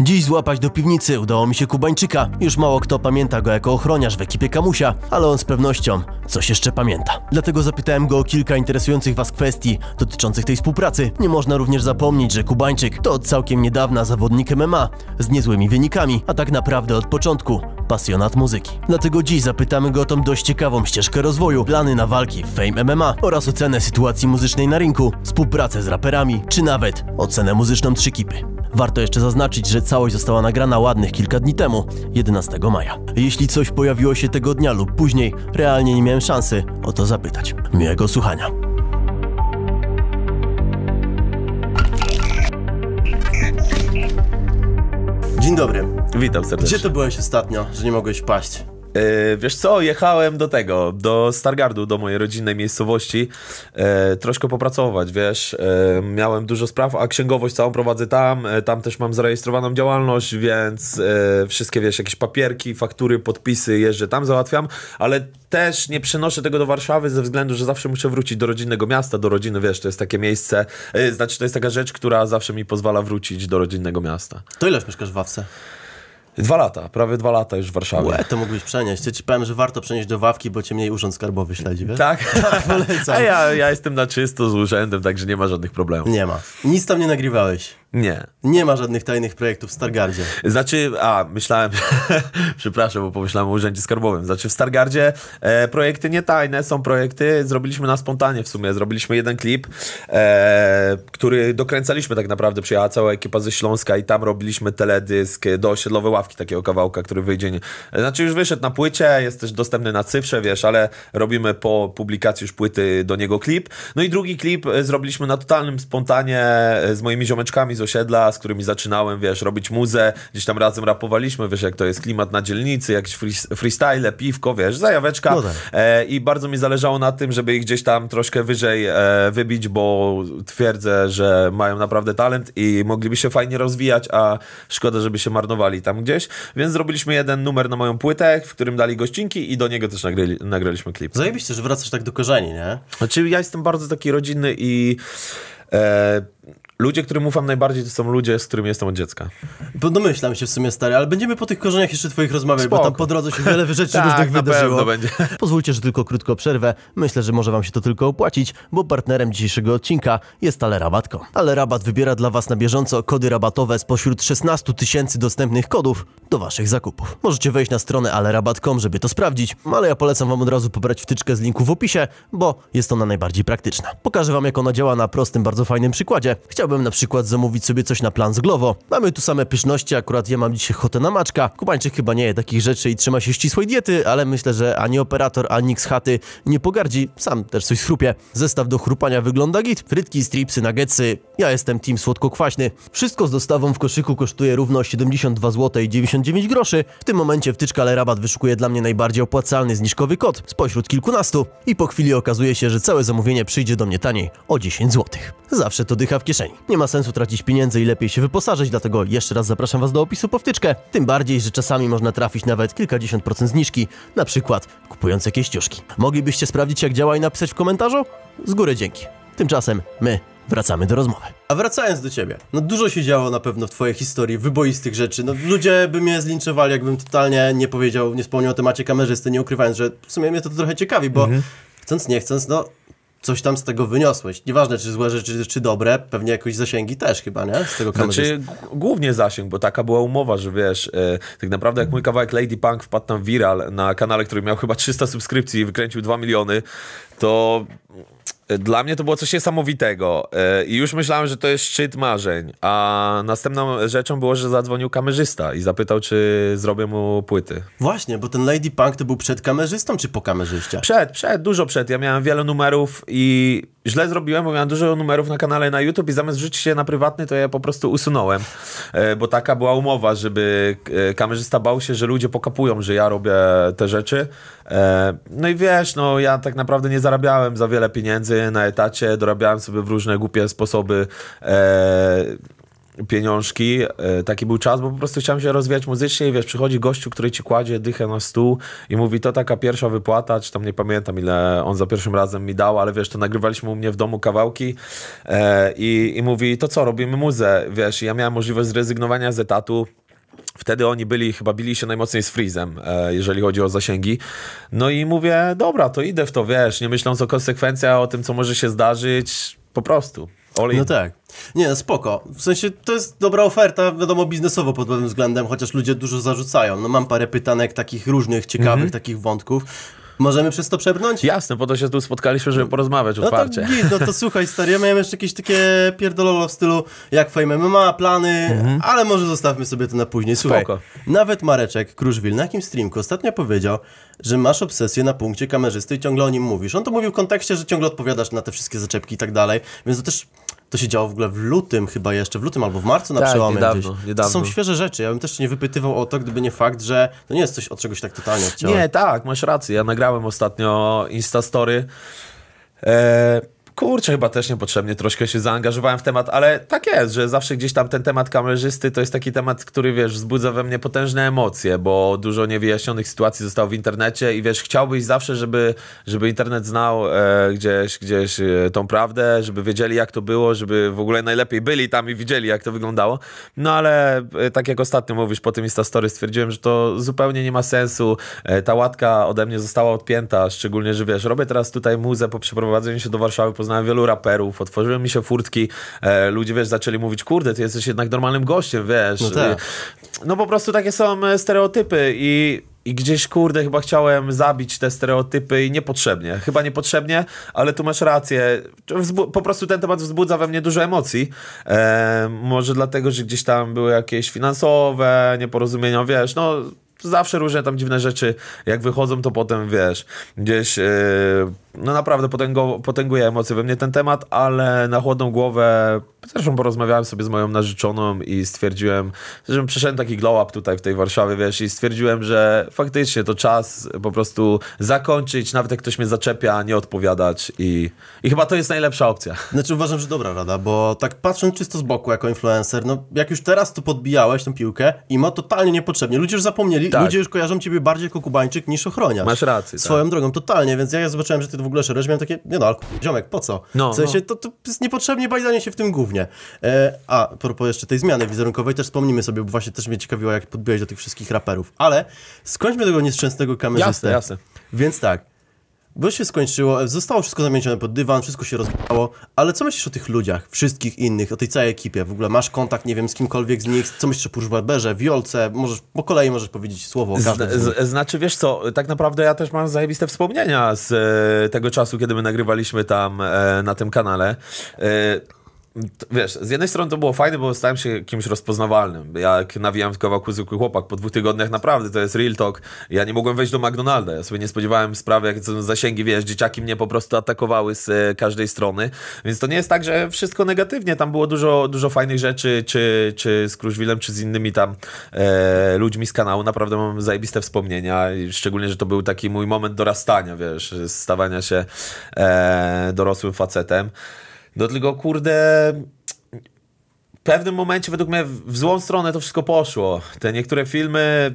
Dziś złapać do piwnicy udało mi się Kubańczyka. Już mało kto pamięta go jako ochroniarz w ekipie Kamusia, ale on z pewnością coś jeszcze pamięta. Dlatego zapytałem go o kilka interesujących was kwestii dotyczących tej współpracy. Nie można również zapomnieć, że Kubańczyk to od całkiem niedawna zawodnik MMA z niezłymi wynikami, a tak naprawdę od początku pasjonat muzyki. Dlatego dziś zapytamy go o tą dość ciekawą ścieżkę rozwoju, plany na walki w Fame MMA oraz ocenę sytuacji muzycznej na rynku, współpracę z raperami, czy nawet ocenę muzyczną kipy. Warto jeszcze zaznaczyć, że całość została nagrana ładnych kilka dni temu, 11 maja. Jeśli coś pojawiło się tego dnia lub później, realnie nie miałem szansy o to zapytać. Miłego słuchania. Dzień dobry. Witam serdecznie. Gdzie to byłeś ostatnio, że nie mogłeś paść? E, wiesz co, jechałem do tego, do Stargardu, do mojej rodzinnej miejscowości, e, troszkę popracować, wiesz, e, miałem dużo spraw, a księgowość całą prowadzę tam, tam też mam zarejestrowaną działalność, więc wszystkie, wiesz, jakieś papierki, faktury, podpisy, jeżdżę tam, załatwiam, ale też nie przenoszę tego do Warszawy ze względu, że zawsze muszę wrócić do rodzinnego miasta, do rodziny, wiesz, to jest takie miejsce, znaczy to jest taka rzecz, która zawsze mi pozwala wrócić do rodzinnego miasta. To ileż mieszkasz w Wawce? Dwa lata, prawie dwa lata już w Warszawie. Łe, to mógłbyś przenieść. Ja ci powiem, że warto przenieść do Wawki, bo cię mniej urząd skarbowy śledzi, Tak, tak polecam. A ja, ja jestem na czysto z urzędem, także nie ma żadnych problemów. Nie ma. Nic tam nie nagrywałeś. Nie. Nie ma żadnych tajnych projektów w Stargardzie. Znaczy, a, myślałem, przepraszam, bo pomyślałem o Urzędzie Skarbowym. Znaczy, w Stargardzie e, projekty nie tajne, są projekty, zrobiliśmy na spontanie w sumie. Zrobiliśmy jeden klip, e, który dokręcaliśmy tak naprawdę, przyjechała cała ekipa ze Śląska i tam robiliśmy teledysk do osiedlowej ławki takiego kawałka, który wyjdzie. Nie... Znaczy, już wyszedł na płycie, jest też dostępny na cyfrze, wiesz, ale robimy po publikacji już płyty do niego klip. No i drugi klip e, zrobiliśmy na totalnym spontanie e, z moimi ziomeczkami z osiedla, z którymi zaczynałem, wiesz, robić muzę, gdzieś tam razem rapowaliśmy, wiesz, jak to jest klimat na dzielnicy, jakieś freestyle, piwko, wiesz, zajaweczka no tak. e, i bardzo mi zależało na tym, żeby ich gdzieś tam troszkę wyżej e, wybić, bo twierdzę, że mają naprawdę talent i mogliby się fajnie rozwijać, a szkoda, żeby się marnowali tam gdzieś, więc zrobiliśmy jeden numer na moją płytę, w którym dali gościnki i do niego też nagryli, nagraliśmy klip. Zajebiście, że wracasz tak do korzeni, nie? Znaczy ja jestem bardzo taki rodzinny i e, Ludzie, którym ufam najbardziej, to są ludzie, z którymi jestem od dziecka. domyślam się w sumie, stary, ale będziemy po tych korzeniach jeszcze twoich rozmawiać, Spoko. bo tam po drodze się wiele rzeczy tak, różnych wydarzyło. Będzie. Pozwólcie, że tylko krótko przerwę. Myślę, że może wam się to tylko opłacić, bo partnerem dzisiejszego odcinka jest Ale Alerabat Ale Rabat wybiera dla was na bieżąco kody rabatowe spośród 16 tysięcy dostępnych kodów do waszych zakupów. Możecie wejść na stronę alerabat.com, żeby to sprawdzić, ale ja polecam wam od razu pobrać wtyczkę z linku w opisie, bo jest ona najbardziej praktyczna. Pokażę wam, jak ona działa na prostym, bardzo fajnym przykładzie. Chciałbym Chciałbym na przykład zamówić sobie coś na plan z Glovo. Mamy tu same pyszności, akurat ja mam dzisiaj ochotę na maczka. Kubańczyk chyba nie je takich rzeczy i trzyma się ścisłej diety, ale myślę, że ani operator, ani nikt z chaty nie pogardzi. Sam też coś chrupie. Zestaw do chrupania wygląda git. Frytki, stripsy, nuggetsy. Ja jestem team słodko-kwaśny. Wszystko z dostawą w koszyku kosztuje równo 72 zł 99 groszy. W tym momencie wtyczka ale rabat wyszukuje dla mnie najbardziej opłacalny zniżkowy kod spośród kilkunastu i po chwili okazuje się, że całe zamówienie przyjdzie do mnie taniej o 10 zł. Zawsze to dycha w kieszeni. Nie ma sensu tracić pieniędzy i lepiej się wyposażyć, dlatego jeszcze raz zapraszam Was do opisu po wtyczkę. Tym bardziej, że czasami można trafić nawet kilkadziesiąt procent zniżki, na przykład kupując jakieś ciuszki. Moglibyście sprawdzić jak działa i napisać w komentarzu? Z góry dzięki. Tymczasem my wracamy do rozmowy. A wracając do ciebie, no dużo się działo na pewno w twojej historii wyboistych rzeczy. No ludzie by mnie zlinczowali, jakbym totalnie nie powiedział, nie wspomniał o temacie kamerzysty, nie ukrywając, że w sumie mnie to trochę ciekawi, bo mhm. chcąc nie chcąc, no coś tam z tego wyniosłeś. Nieważne, czy złe rzeczy, czy dobre, pewnie jakoś zasięgi też chyba, nie? Z tego kamerzy. Znaczy, głównie zasięg, bo taka była umowa, że wiesz, e, tak naprawdę jak mój kawałek Lady Punk wpadł tam viral na kanale, który miał chyba 300 subskrypcji i wykręcił 2 miliony, to dla mnie to było coś niesamowitego e, i już myślałem, że to jest szczyt marzeń, a następną rzeczą było, że zadzwonił kamerzysta i zapytał, czy zrobię mu płyty. Właśnie, bo ten Lady Punk to był przed kamerzystą czy po kamerzyście? Przed, przed, dużo przed. Ja miałem wiele numerów i źle zrobiłem, bo miałem dużo numerów na kanale na YouTube i zamiast rzucić się na prywatny, to ja po prostu usunąłem, e, bo taka była umowa, żeby e, kamerzysta bał się, że ludzie pokapują, że ja robię te rzeczy. E, no i wiesz, no ja tak naprawdę nie zarabiałem za wiele pieniędzy na etacie, dorabiałem sobie w różne głupie sposoby pieniążki. E, taki był czas, bo po prostu chciałem się rozwijać muzycznie i wiesz, przychodzi gościu, który ci kładzie dychę na stół i mówi, to taka pierwsza wypłata, czy tam nie pamiętam ile on za pierwszym razem mi dał, ale wiesz, to nagrywaliśmy u mnie w domu kawałki e, i, i mówi, to co, robimy muzę, wiesz, ja miałem możliwość zrezygnowania z etatu, Wtedy oni byli, chyba bili się najmocniej z Freezem, e, jeżeli chodzi o zasięgi. No i mówię, dobra, to idę w to, wiesz, nie myśląc o konsekwencjach, o tym, co może się zdarzyć, po prostu. Oli. No tak. Nie, no spoko. W sensie to jest dobra oferta, wiadomo, biznesowo pod pewnym względem, chociaż ludzie dużo zarzucają. No mam parę pytanek takich różnych, ciekawych, mm -hmm. takich wątków. Możemy przez to przebrnąć? Jasne, po to się tu spotkaliśmy, żeby no. porozmawiać no otwarcie. To, git, no to słuchaj stary, ja miałem jeszcze jakieś takie pierdololo w stylu jak Fame MMA, plany, mhm. ale może zostawmy sobie to na później. Słuchaj, Spoko. nawet Mareczek Kruszwil na jakim streamku ostatnio powiedział, że masz obsesję na punkcie kamerzysty i ciągle o nim mówisz. On to mówił w kontekście, że ciągle odpowiadasz na te wszystkie zaczepki i tak dalej, więc to też to się działo w ogóle w lutym chyba jeszcze, w lutym albo w marcu na tak, przełomie niedawno, gdzieś. Niedawno. To są świeże rzeczy. Ja bym też nie wypytywał o to, gdyby nie fakt, że to nie jest coś, od czegoś tak totalnie odciąłem. Nie, tak, masz rację. Ja nagrałem ostatnio Instastory. Eee kurczę, chyba też niepotrzebnie troszkę się zaangażowałem w temat, ale tak jest, że zawsze gdzieś tam ten temat kamerzysty to jest taki temat, który wiesz, wzbudza we mnie potężne emocje, bo dużo niewyjaśnionych sytuacji zostało w internecie i wiesz, chciałbyś zawsze, żeby, żeby internet znał e, gdzieś, gdzieś e, tą prawdę, żeby wiedzieli jak to było, żeby w ogóle najlepiej byli tam i widzieli jak to wyglądało. No ale e, tak jak ostatnio mówisz po tym Instastory stwierdziłem, że to zupełnie nie ma sensu. E, ta łatka ode mnie została odpięta, szczególnie, że wiesz, robię teraz tutaj muzę po przeprowadzeniu się do Warszawy po poznałem wielu raperów, otworzyły mi się furtki, e, ludzie, wiesz, zaczęli mówić, kurde, ty jesteś jednak normalnym gościem, wiesz. No, tak. no po prostu takie są e, stereotypy i i gdzieś, kurde, chyba chciałem zabić te stereotypy i niepotrzebnie. Chyba niepotrzebnie, ale tu masz rację. po prostu ten temat wzbudza we mnie dużo emocji. E, może dlatego, że gdzieś tam były jakieś finansowe nieporozumienia, wiesz, no zawsze różne tam dziwne rzeczy, jak wychodzą, to potem wiesz, gdzieś yy, no naprawdę potęgo, potęguje emocje we mnie ten temat, ale na chłodną głowę Zresztą porozmawiałem sobie z moją narzeczoną i stwierdziłem, że przeszedłem taki glow up tutaj w tej Warszawie, wiesz, i stwierdziłem, że faktycznie to czas po prostu zakończyć, nawet jak ktoś mnie zaczepia, nie odpowiadać i, i chyba to jest najlepsza opcja. Znaczy uważam, że dobra rada, bo tak patrząc czysto z boku jako influencer, no jak już teraz tu podbijałeś tę piłkę i ma totalnie niepotrzebnie. Ludzie już zapomnieli, tak. ludzie już kojarzą ciebie bardziej jako kubańczyk niż ochroniarz. Masz rację. Tak. Swoją tak. drogą, totalnie, więc ja zobaczyłem, że ty w ogóle szerysz, miałem takie, nie no, ale ziomek, po co? No, w sensie, no. To, to jest niepotrzebnie bajdanie się w tym głównie głównie. E, a propos jeszcze tej zmiany wizerunkowej, też wspomnimy sobie, bo właśnie też mnie ciekawiło, jak podbiłeś do tych wszystkich raperów. Ale skończmy tego nieszczęsnego kamerzystę. Jasne, jasne. Więc tak, bo się skończyło, zostało wszystko zamienione pod dywan, wszystko się rozbiło, ale co myślisz o tych ludziach, wszystkich innych, o tej całej ekipie? W ogóle masz kontakt, nie wiem, z kimkolwiek z nich, co myślisz o Puszbarberze, Wiolce, możesz, po kolei możesz powiedzieć słowo o każdym. Z, z, znaczy, wiesz co, tak naprawdę ja też mam zajebiste wspomnienia z e, tego czasu, kiedy my nagrywaliśmy tam e, na tym kanale. E, Wiesz, z jednej strony to było fajne, bo stałem się kimś rozpoznawalnym. Jak nawijam w kawałku zwykły chłopak, po dwóch tygodniach naprawdę to jest real talk. Ja nie mogłem wejść do McDonalda, ja sobie nie spodziewałem sprawy, jakie są zasięgi, wiesz, dzieciaki mnie po prostu atakowały z e, każdej strony. Więc to nie jest tak, że wszystko negatywnie, tam było dużo, dużo fajnych rzeczy, czy, czy z Kruszwilem, czy z innymi tam e, ludźmi z kanału. Naprawdę mam zajebiste wspomnienia, szczególnie, że to był taki mój moment dorastania, wiesz, stawania się e, dorosłym facetem. No tylko kurde, w pewnym momencie według mnie w złą stronę to wszystko poszło. Te niektóre filmy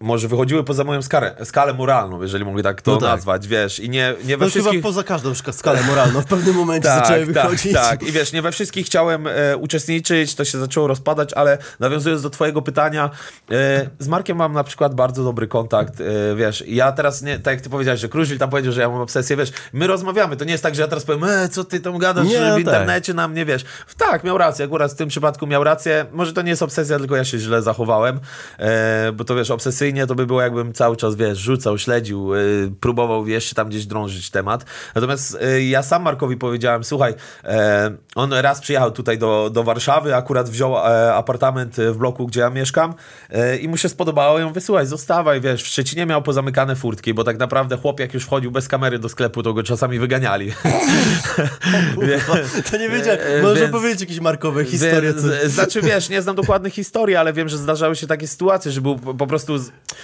może wychodziły poza moją skalę, skalę moralną, jeżeli mogę tak to no tak. nazwać, wiesz, i nie, nie we no wszystkich... chyba poza każdą skalę moralną, w pewnym momencie tak, zaczęły tak, wychodzić. Tak, i wiesz, nie we wszystkich chciałem e, uczestniczyć, to się zaczęło rozpadać, ale nawiązując do twojego pytania, e, z Markiem mam na przykład bardzo dobry kontakt, e, wiesz, ja teraz, nie, tak jak ty powiedziałeś, że Kruszwil tam powiedział, że ja mam obsesję, wiesz, my rozmawiamy, to nie jest tak, że ja teraz powiem, e, co ty tam gadasz, nie, że no w tak. internecie na mnie, wiesz. Tak, miał rację, akurat w tym przypadku miał rację, może to nie jest obsesja, tylko ja się źle zachowałem, e, bo to, wiesz, obsesja abstrakcyjnie, to by było jakbym cały czas, wiesz, rzucał, śledził, yy, próbował jeszcze tam gdzieś drążyć temat. Natomiast yy, ja sam Markowi powiedziałem, słuchaj, yy, on raz przyjechał tutaj do, do Warszawy, akurat wziął e, apartament y, w bloku, gdzie ja mieszkam e, i mu się spodobało ją wysłuchać zostawaj, wiesz, w Szczecinie miał pozamykane furtki, bo tak naprawdę chłop jak już wchodził bez kamery do sklepu, to go czasami wyganiali. to nie wiedziałem, może powiedzieć jakieś Markowe historie. Więc, co... Znaczy wiesz, nie znam dokładnych historii, ale wiem, że zdarzały się takie sytuacje, że był po prostu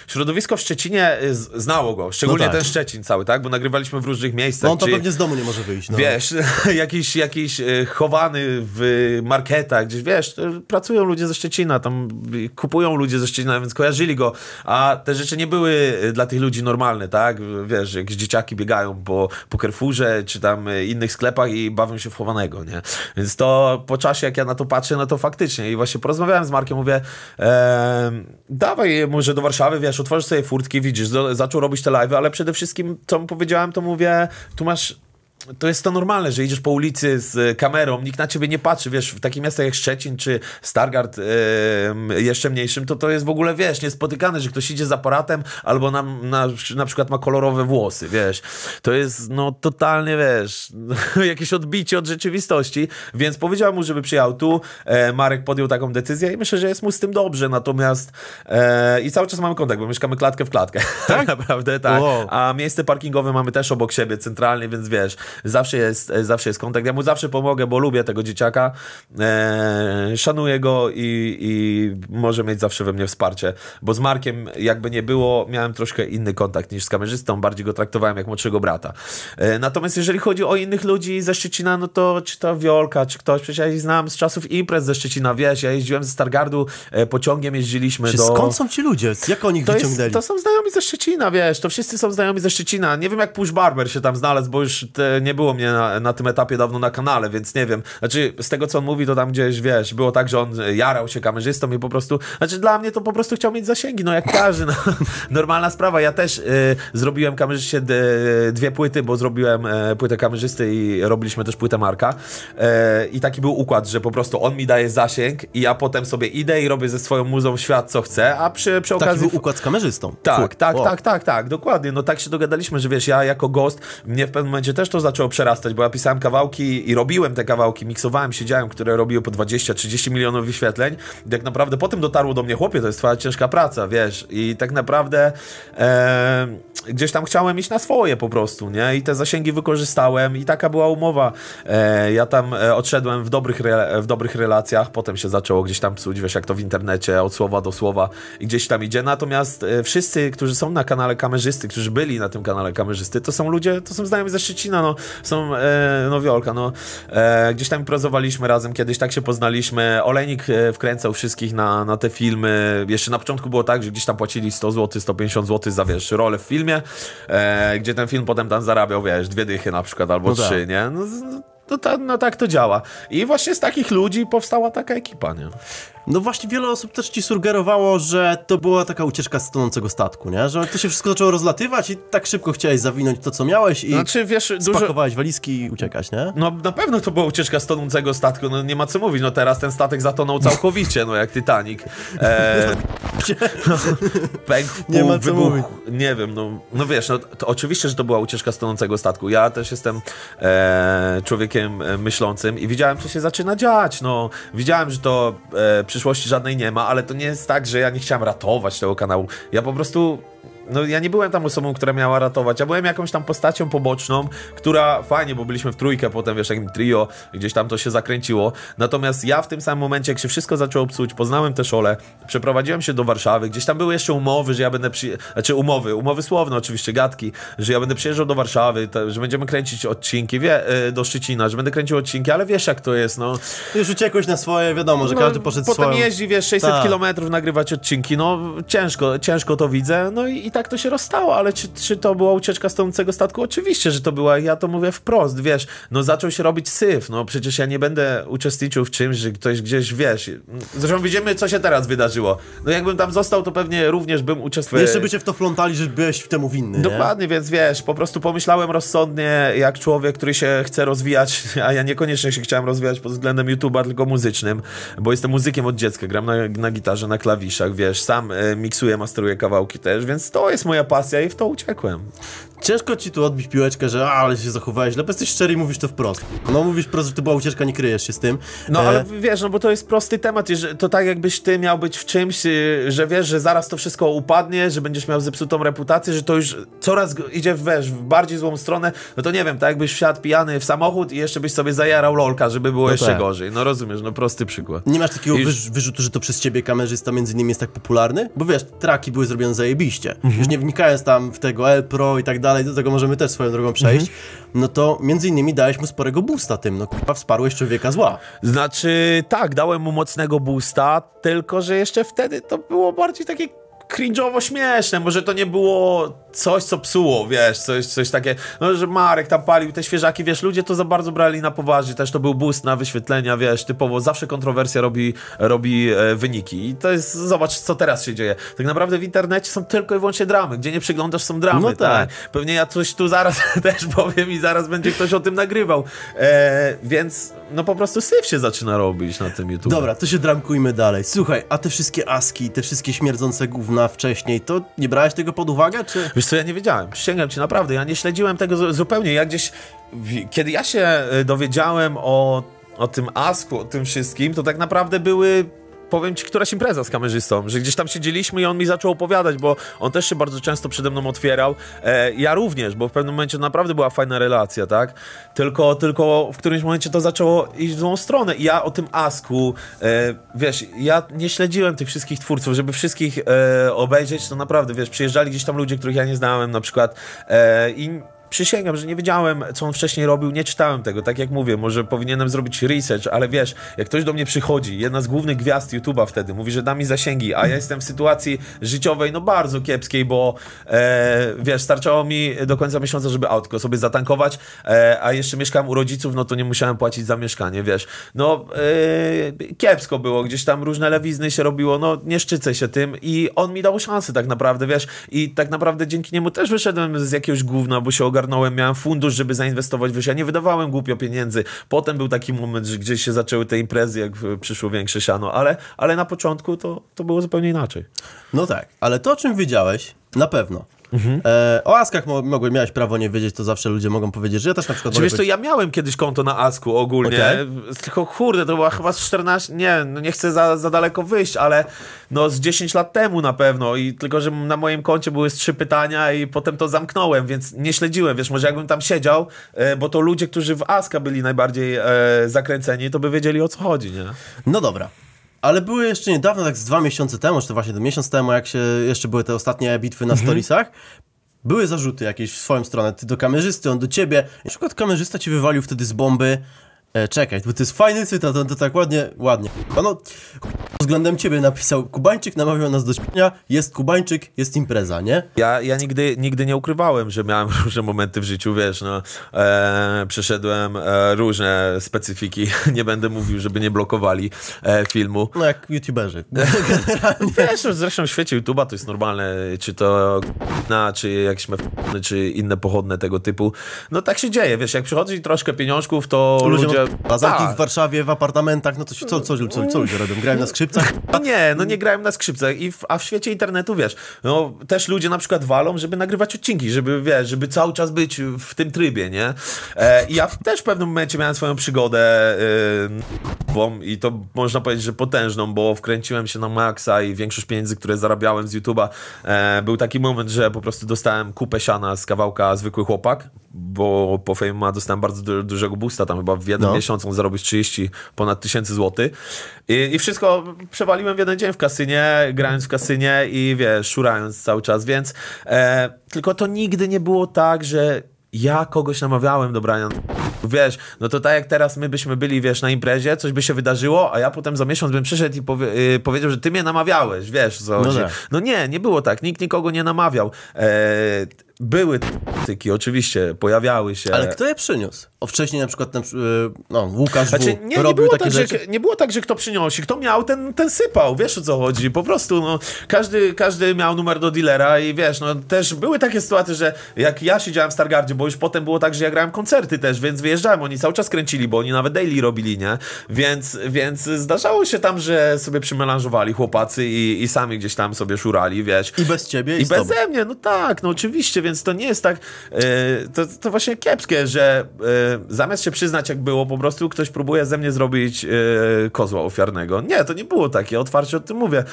Środowisko w Szczecinie y, znało go, szczególnie no tak. ten Szczecin cały, tak? Bo nagrywaliśmy w różnych miejscach. No on to pewnie z domu nie może wyjść. No. Wiesz, jakiś, jakiś y, chowany w marketach, gdzieś, wiesz, pracują ludzie ze Szczecina, tam y, kupują ludzie ze Szczecina, więc kojarzyli go, a te rzeczy nie były dla tych ludzi normalne, tak? Wiesz, jakieś dzieciaki biegają po, po Carrefourze, czy tam innych sklepach i bawią się w chowanego, nie? Więc to po czasie, jak ja na to patrzę, no to faktycznie i właśnie porozmawiałem z Markiem, mówię, e, dawaj może do Warszawy Warszawy, wiesz, otworzysz sobie furtki, widzisz, do, zaczął robić te live, ale przede wszystkim, co mu powiedziałem, to mówię, tu masz to jest to normalne, że idziesz po ulicy z kamerą, nikt na ciebie nie patrzy, wiesz, w takim miastach jak Szczecin czy Stargard yy, jeszcze mniejszym, to to jest w ogóle, wiesz, niespotykane, że ktoś idzie z aparatem albo na, na, na przykład ma kolorowe włosy, wiesz. To jest, no, totalnie, wiesz, jakieś odbicie od rzeczywistości, więc powiedziałem mu, żeby przyjechał tu, e, Marek podjął taką decyzję i myślę, że jest mu z tym dobrze, natomiast e, i cały czas mamy kontakt, bo mieszkamy klatkę w klatkę. Tak? Naprawdę, tak. Wow. A miejsce parkingowe mamy też obok siebie, centralnie, więc wiesz, zawsze jest, e, zawsze jest kontakt. Ja mu zawsze pomogę, bo lubię tego dzieciaka, e, szanuję go i, i może mieć zawsze we mnie wsparcie. Bo z Markiem, jakby nie było, miałem troszkę inny kontakt niż z kamerzystą, bardziej go traktowałem jak młodszego brata. E, natomiast jeżeli chodzi o innych ludzi ze Szczecina, no to czy to Wiolka, czy ktoś, przecież ja ich znam z czasów imprez ze Szczecina, wiesz, ja jeździłem ze Stargardu, e, pociągiem jeździliśmy czy do... Skąd są ci ludzie? Jak oni gdzie wyciągnęli? Jest, to są znajomi ze Szczecina, wiesz, to wszyscy są znajomi ze Szczecina. Nie wiem, jak Push Barber się tam znalazł, bo już te, nie nie było mnie na, na, tym etapie dawno na kanale, więc nie wiem. Znaczy, z tego co on mówi, to tam gdzieś, wiesz, było tak, że on e, jarał się kamerzystą i po prostu, znaczy dla mnie to po prostu chciał mieć zasięgi, no jak każdy, no, normalna sprawa. Ja też y, zrobiłem kamerzyście dwie płyty, bo zrobiłem y, płytę kamerzysty i robiliśmy też płytę Marka y, i taki był układ, że po prostu on mi daje zasięg i ja potem sobie idę i robię ze swoją muzą świat co chcę, a przy, przy okazji... Taki był układ z kamerzystą. Tak, tak, wow. tak, tak, tak, dokładnie. No tak się dogadaliśmy, że wiesz, ja jako gost, mnie w pewnym momencie też to za zaczęło przerastać, bo ja pisałem kawałki i robiłem te kawałki, miksowałem, siedziałem, które robiły po 20-30 milionów wyświetleń. Jak naprawdę potem dotarło do mnie, chłopie, to jest twoja ciężka praca, wiesz, i tak naprawdę e, gdzieś tam chciałem iść na swoje po prostu, nie? I te zasięgi wykorzystałem i taka była umowa. E, ja tam e, odszedłem w dobrych, w dobrych relacjach, potem się zaczęło gdzieś tam psuć, wiesz, jak to w internecie, od słowa do słowa i gdzieś tam idzie. Natomiast e, wszyscy, którzy są na kanale kamerzysty, którzy byli na tym kanale kamerzysty, to są ludzie, to są znajomi ze Szczecina, no są, e, no Wiolka, no e, gdzieś tam pracowaliśmy razem kiedyś, tak się poznaliśmy, Olejnik e, wkręcał wszystkich na, na te filmy, jeszcze na początku było tak, że gdzieś tam płacili 100 zł, 150 zł za, wiesz, rolę w filmie, e, gdzie ten film potem tam zarabiał, wiesz, dwie dychy na przykład, albo no trzy, tak. nie? No, no to ta, no tak to działa. I właśnie z takich ludzi powstała taka ekipa, nie? No właśnie wiele osób też ci sugerowało, że to była taka ucieczka z tonącego statku, nie? Że to się wszystko zaczęło rozlatywać i tak szybko chciałeś zawinąć to, co miałeś i znaczy, wiesz, spakowałeś dużo... walizki i uciekać, nie? No na pewno to była ucieczka z tonącego statku, no nie ma co mówić, no teraz ten statek zatonął całkowicie, no jak Titanic. E się. Znaczy, no, pękł w pół, nie ma co wybuch, mówić. nie wiem, no, no wiesz, no, to oczywiście, że to była ucieczka z tonącego statku. Ja też jestem e, człowiekiem e, myślącym i widziałem, co się zaczyna dziać, no. Widziałem, że to e, przyszłości żadnej nie ma, ale to nie jest tak, że ja nie chciałem ratować tego kanału. Ja po prostu no ja nie byłem tam osobą, która miała ratować, ja byłem jakąś tam postacią poboczną, która fajnie, bo byliśmy w trójkę, potem wiesz, jakim trio, gdzieś tam to się zakręciło. Natomiast ja w tym samym momencie, jak się wszystko zaczęło psuć, poznałem też Ole, przeprowadziłem się do Warszawy, gdzieś tam były jeszcze umowy, że ja będę przy... znaczy umowy, umowy słowne oczywiście, gadki, że ja będę przyjeżdżał do Warszawy, to, że będziemy kręcić odcinki, wie, e, do Szczecina, że będę kręcił odcinki, ale wiesz jak to jest, no. już uciekłeś na swoje, wiadomo, że no, każdy poszedł potem swoją. Potem jeździ, wiesz, 600 Ta. kilometrów nagrywać odcinki, no ciężko, ciężko to widzę, no i, i tak tak to się rozstało, ale czy, czy to była ucieczka z tonącego statku? Oczywiście, że to była, ja to mówię wprost, wiesz, no zaczął się robić syf, no przecież ja nie będę uczestniczył w czymś, że ktoś gdzieś, wiesz, zresztą widzimy, co się teraz wydarzyło. No jakbym tam został, to pewnie również bym uczestniczył. Jeszcze by cię w to wplątali, że byłeś w temu winny, nie? Dokładnie, więc wiesz, po prostu pomyślałem rozsądnie, jak człowiek, który się chce rozwijać, a ja niekoniecznie się chciałem rozwijać pod względem YouTube'a, tylko muzycznym, bo jestem muzykiem od dziecka, gram na, na gitarze, na klawiszach, wiesz, sam y, miksuję, masteruję kawałki też, więc to to jest moja pasja i w to uciekłem. Ciężko ci tu odbić piłeczkę, że ale się zachowałeś źle, bo jesteś szczery i mówisz to wprost. No mówisz wprost, że to była ucieczka, nie kryjesz się z tym. No e... ale wiesz, no bo to jest prosty temat, to tak jakbyś ty miał być w czymś, y, że wiesz, że zaraz to wszystko upadnie, że będziesz miał zepsutą reputację, że to już coraz idzie w, wiesz, w bardziej złą stronę, no to nie wiem, tak jakbyś wsiadł pijany w samochód i jeszcze byś sobie zajarał lolka, żeby było no jeszcze tak. gorzej. No rozumiesz, no prosty przykład. Nie masz takiego I... wyrzutu, że to przez ciebie kamerzysta między innymi jest tak popularny? Bo wiesz, traki były zrobione zajebiście mhm. już nie wnikając tam w tego L Pro i tak dalej, do tego możemy też swoją drogą przejść, mhm. no to między innymi dałeś mu sporego boosta tym, no kurwa wsparłeś człowieka zła. Znaczy tak, dałem mu mocnego boosta, tylko że jeszcze wtedy to było bardziej takie cringe'owo śmieszne, może to nie było coś, co psuło, wiesz, coś, coś takie, no, że Marek tam palił te świeżaki, wiesz, ludzie to za bardzo brali na poważnie, też to był boost na wyświetlenia, wiesz, typowo zawsze kontrowersja robi, robi e, wyniki i to jest, zobacz, co teraz się dzieje. Tak naprawdę w internecie są tylko i wyłącznie dramy, gdzie nie przyglądasz, są dramy, no tak. tak. Pewnie ja coś tu zaraz też powiem i zaraz będzie ktoś o tym nagrywał, e, więc no po prostu syf się zaczyna robić na tym YouTube. Dobra, to się dramkujmy dalej. Słuchaj, a te wszystkie aski, te wszystkie śmierdzące gówna wcześniej, to nie brałeś tego pod uwagę, czy... Wiesz co, ja nie wiedziałem, przysięgam ci naprawdę, ja nie śledziłem tego zupełnie, ja gdzieś, kiedy ja się e, dowiedziałem o, o tym asku, o tym wszystkim, to tak naprawdę były powiem ci, któraś impreza z kamerzystą, że gdzieś tam siedzieliśmy i on mi zaczął opowiadać, bo on też się bardzo często przede mną otwierał. E, ja również, bo w pewnym momencie naprawdę była fajna relacja, tak? Tylko, tylko w którymś momencie to zaczęło iść w złą stronę. I ja o tym asku, e, wiesz, ja nie śledziłem tych wszystkich twórców, żeby wszystkich e, obejrzeć, to naprawdę, wiesz, przyjeżdżali gdzieś tam ludzie, których ja nie znałem na przykład e, i przysięgam, że nie wiedziałem, co on wcześniej robił, nie czytałem tego, tak jak mówię, może powinienem zrobić research, ale wiesz, jak ktoś do mnie przychodzi, jedna z głównych gwiazd YouTube'a wtedy, mówi, że da mi zasięgi, a ja jestem w sytuacji życiowej, no bardzo kiepskiej, bo e, wiesz, starczało mi do końca miesiąca, żeby autko sobie zatankować, e, a jeszcze mieszkałem u rodziców, no to nie musiałem płacić za mieszkanie, wiesz. No e, kiepsko było, gdzieś tam różne lewizny się robiło, no nie szczycę się tym i on mi dał szansę tak naprawdę, wiesz, i tak naprawdę dzięki niemu też wyszedłem z jakiegoś gówna, bo się ogarnąłem ogarnąłem, miałem fundusz, żeby zainwestować w Ja nie wydawałem głupio pieniędzy. Potem był taki moment, że gdzieś się zaczęły te imprezy, jak przyszło większe siano, ale, ale na początku to, to było zupełnie inaczej. No tak, ale to, o czym wiedziałeś, na pewno. Mhm. E, o Askach mogłeś miałeś prawo nie wiedzieć, to zawsze ludzie mogą powiedzieć, że ja też na przykład... Czy wiesz, być... to ja miałem kiedyś konto na Asku ogólnie, okay. tylko kurde, to była chyba z 14, nie, no nie chcę za, za daleko wyjść, ale no z 10 lat temu na pewno i tylko, że na moim koncie były trzy pytania i potem to zamknąłem, więc nie śledziłem, wiesz, może jakbym tam siedział, e, bo to ludzie, którzy w Aska byli najbardziej e, zakręceni, to by wiedzieli o co chodzi, nie? No dobra, ale były jeszcze niedawno, tak z dwa miesiące temu, czy to właśnie ten miesiąc temu, jak się jeszcze były te ostatnie bitwy na mhm. były zarzuty jakieś w swoją stronę, ty do kamerzysty, on do ciebie. Na przykład kamerzysta ci wywalił wtedy z bomby E, czekaj, bo to jest fajny cytat, on to tak ładnie, ładnie. Pano, względem ciebie napisał, Kubańczyk namawiał nas do śpienia, jest Kubańczyk, jest impreza, nie? Ja, ja nigdy, nigdy nie ukrywałem, że miałem różne momenty w życiu, wiesz, no. E, przeszedłem e, różne specyfiki, nie będę mówił, żeby nie blokowali e, filmu. No jak youtuberzy. Generalnie. Wiesz, no, zresztą w świecie YouTube'a to jest normalne, czy to na, czy jakieś mefony, czy inne pochodne tego typu. No tak się dzieje, wiesz, jak przychodzi troszkę pieniążków, to ludzie na A tak. w Warszawie, w apartamentach, no to co, co, co, co, co, co ludzie robią? Grają na skrzypcach? No nie, no nie grają na skrzypcach. I w, a w świecie internetu, wiesz, no też ludzie na przykład walą, żeby nagrywać odcinki, żeby, wiesz, żeby cały czas być w tym trybie, nie? E, ja też w pewnym momencie miałem swoją przygodę y, i to można powiedzieć, że potężną, bo wkręciłem się na maksa i większość pieniędzy, które zarabiałem z YouTube'a, e, był taki moment, że po prostu dostałem kupę siana z kawałka Zwykły Chłopak, bo po Fame ma dostałem bardzo du dużego boosta, tam chyba w jednym no. miesiącu on zarobił 30 ponad tysięcy złotych I, I, wszystko przewaliłem w jeden dzień w kasynie, grając w kasynie i wiesz, szurając cały czas, więc e, tylko to nigdy nie było tak, że ja kogoś namawiałem do brania. Wiesz, no to tak jak teraz my byśmy byli, wiesz, na imprezie, coś by się wydarzyło, a ja potem za miesiąc bym przyszedł i powie yy, powiedział, że ty mnie namawiałeś, wiesz, co no, tak. no nie, nie było tak, nikt nikogo nie namawiał. Eee, były tyki, oczywiście, pojawiały się. Ale kto je przyniósł? O wcześniej na przykład ten, no, Łukasz znaczy, nie, nie robił takie tak, rzeczy. Że, nie było tak, że kto przyniósł, kto miał, ten, ten sypał, wiesz o co chodzi. Po prostu, no, każdy, każdy miał numer do dealera i wiesz, no, też były takie sytuacje, że jak ja siedziałem w Stargardzie, bo już potem było tak, że ja grałem koncerty też, więc wyjeżdżałem, oni cały czas kręcili, bo oni nawet daily robili, nie? Więc, więc zdarzało się tam, że sobie przymelanżowali chłopacy i, i sami gdzieś tam sobie szurali, wiesz. I bez ciebie i, I bez mnie, no tak, no oczywiście, więc więc to nie jest tak, e, to, to właśnie kiepskie, że e, zamiast się przyznać jak było, po prostu ktoś próbuje ze mnie zrobić e, kozła ofiarnego. Nie, to nie było takie, ja otwarcie o tym mówię.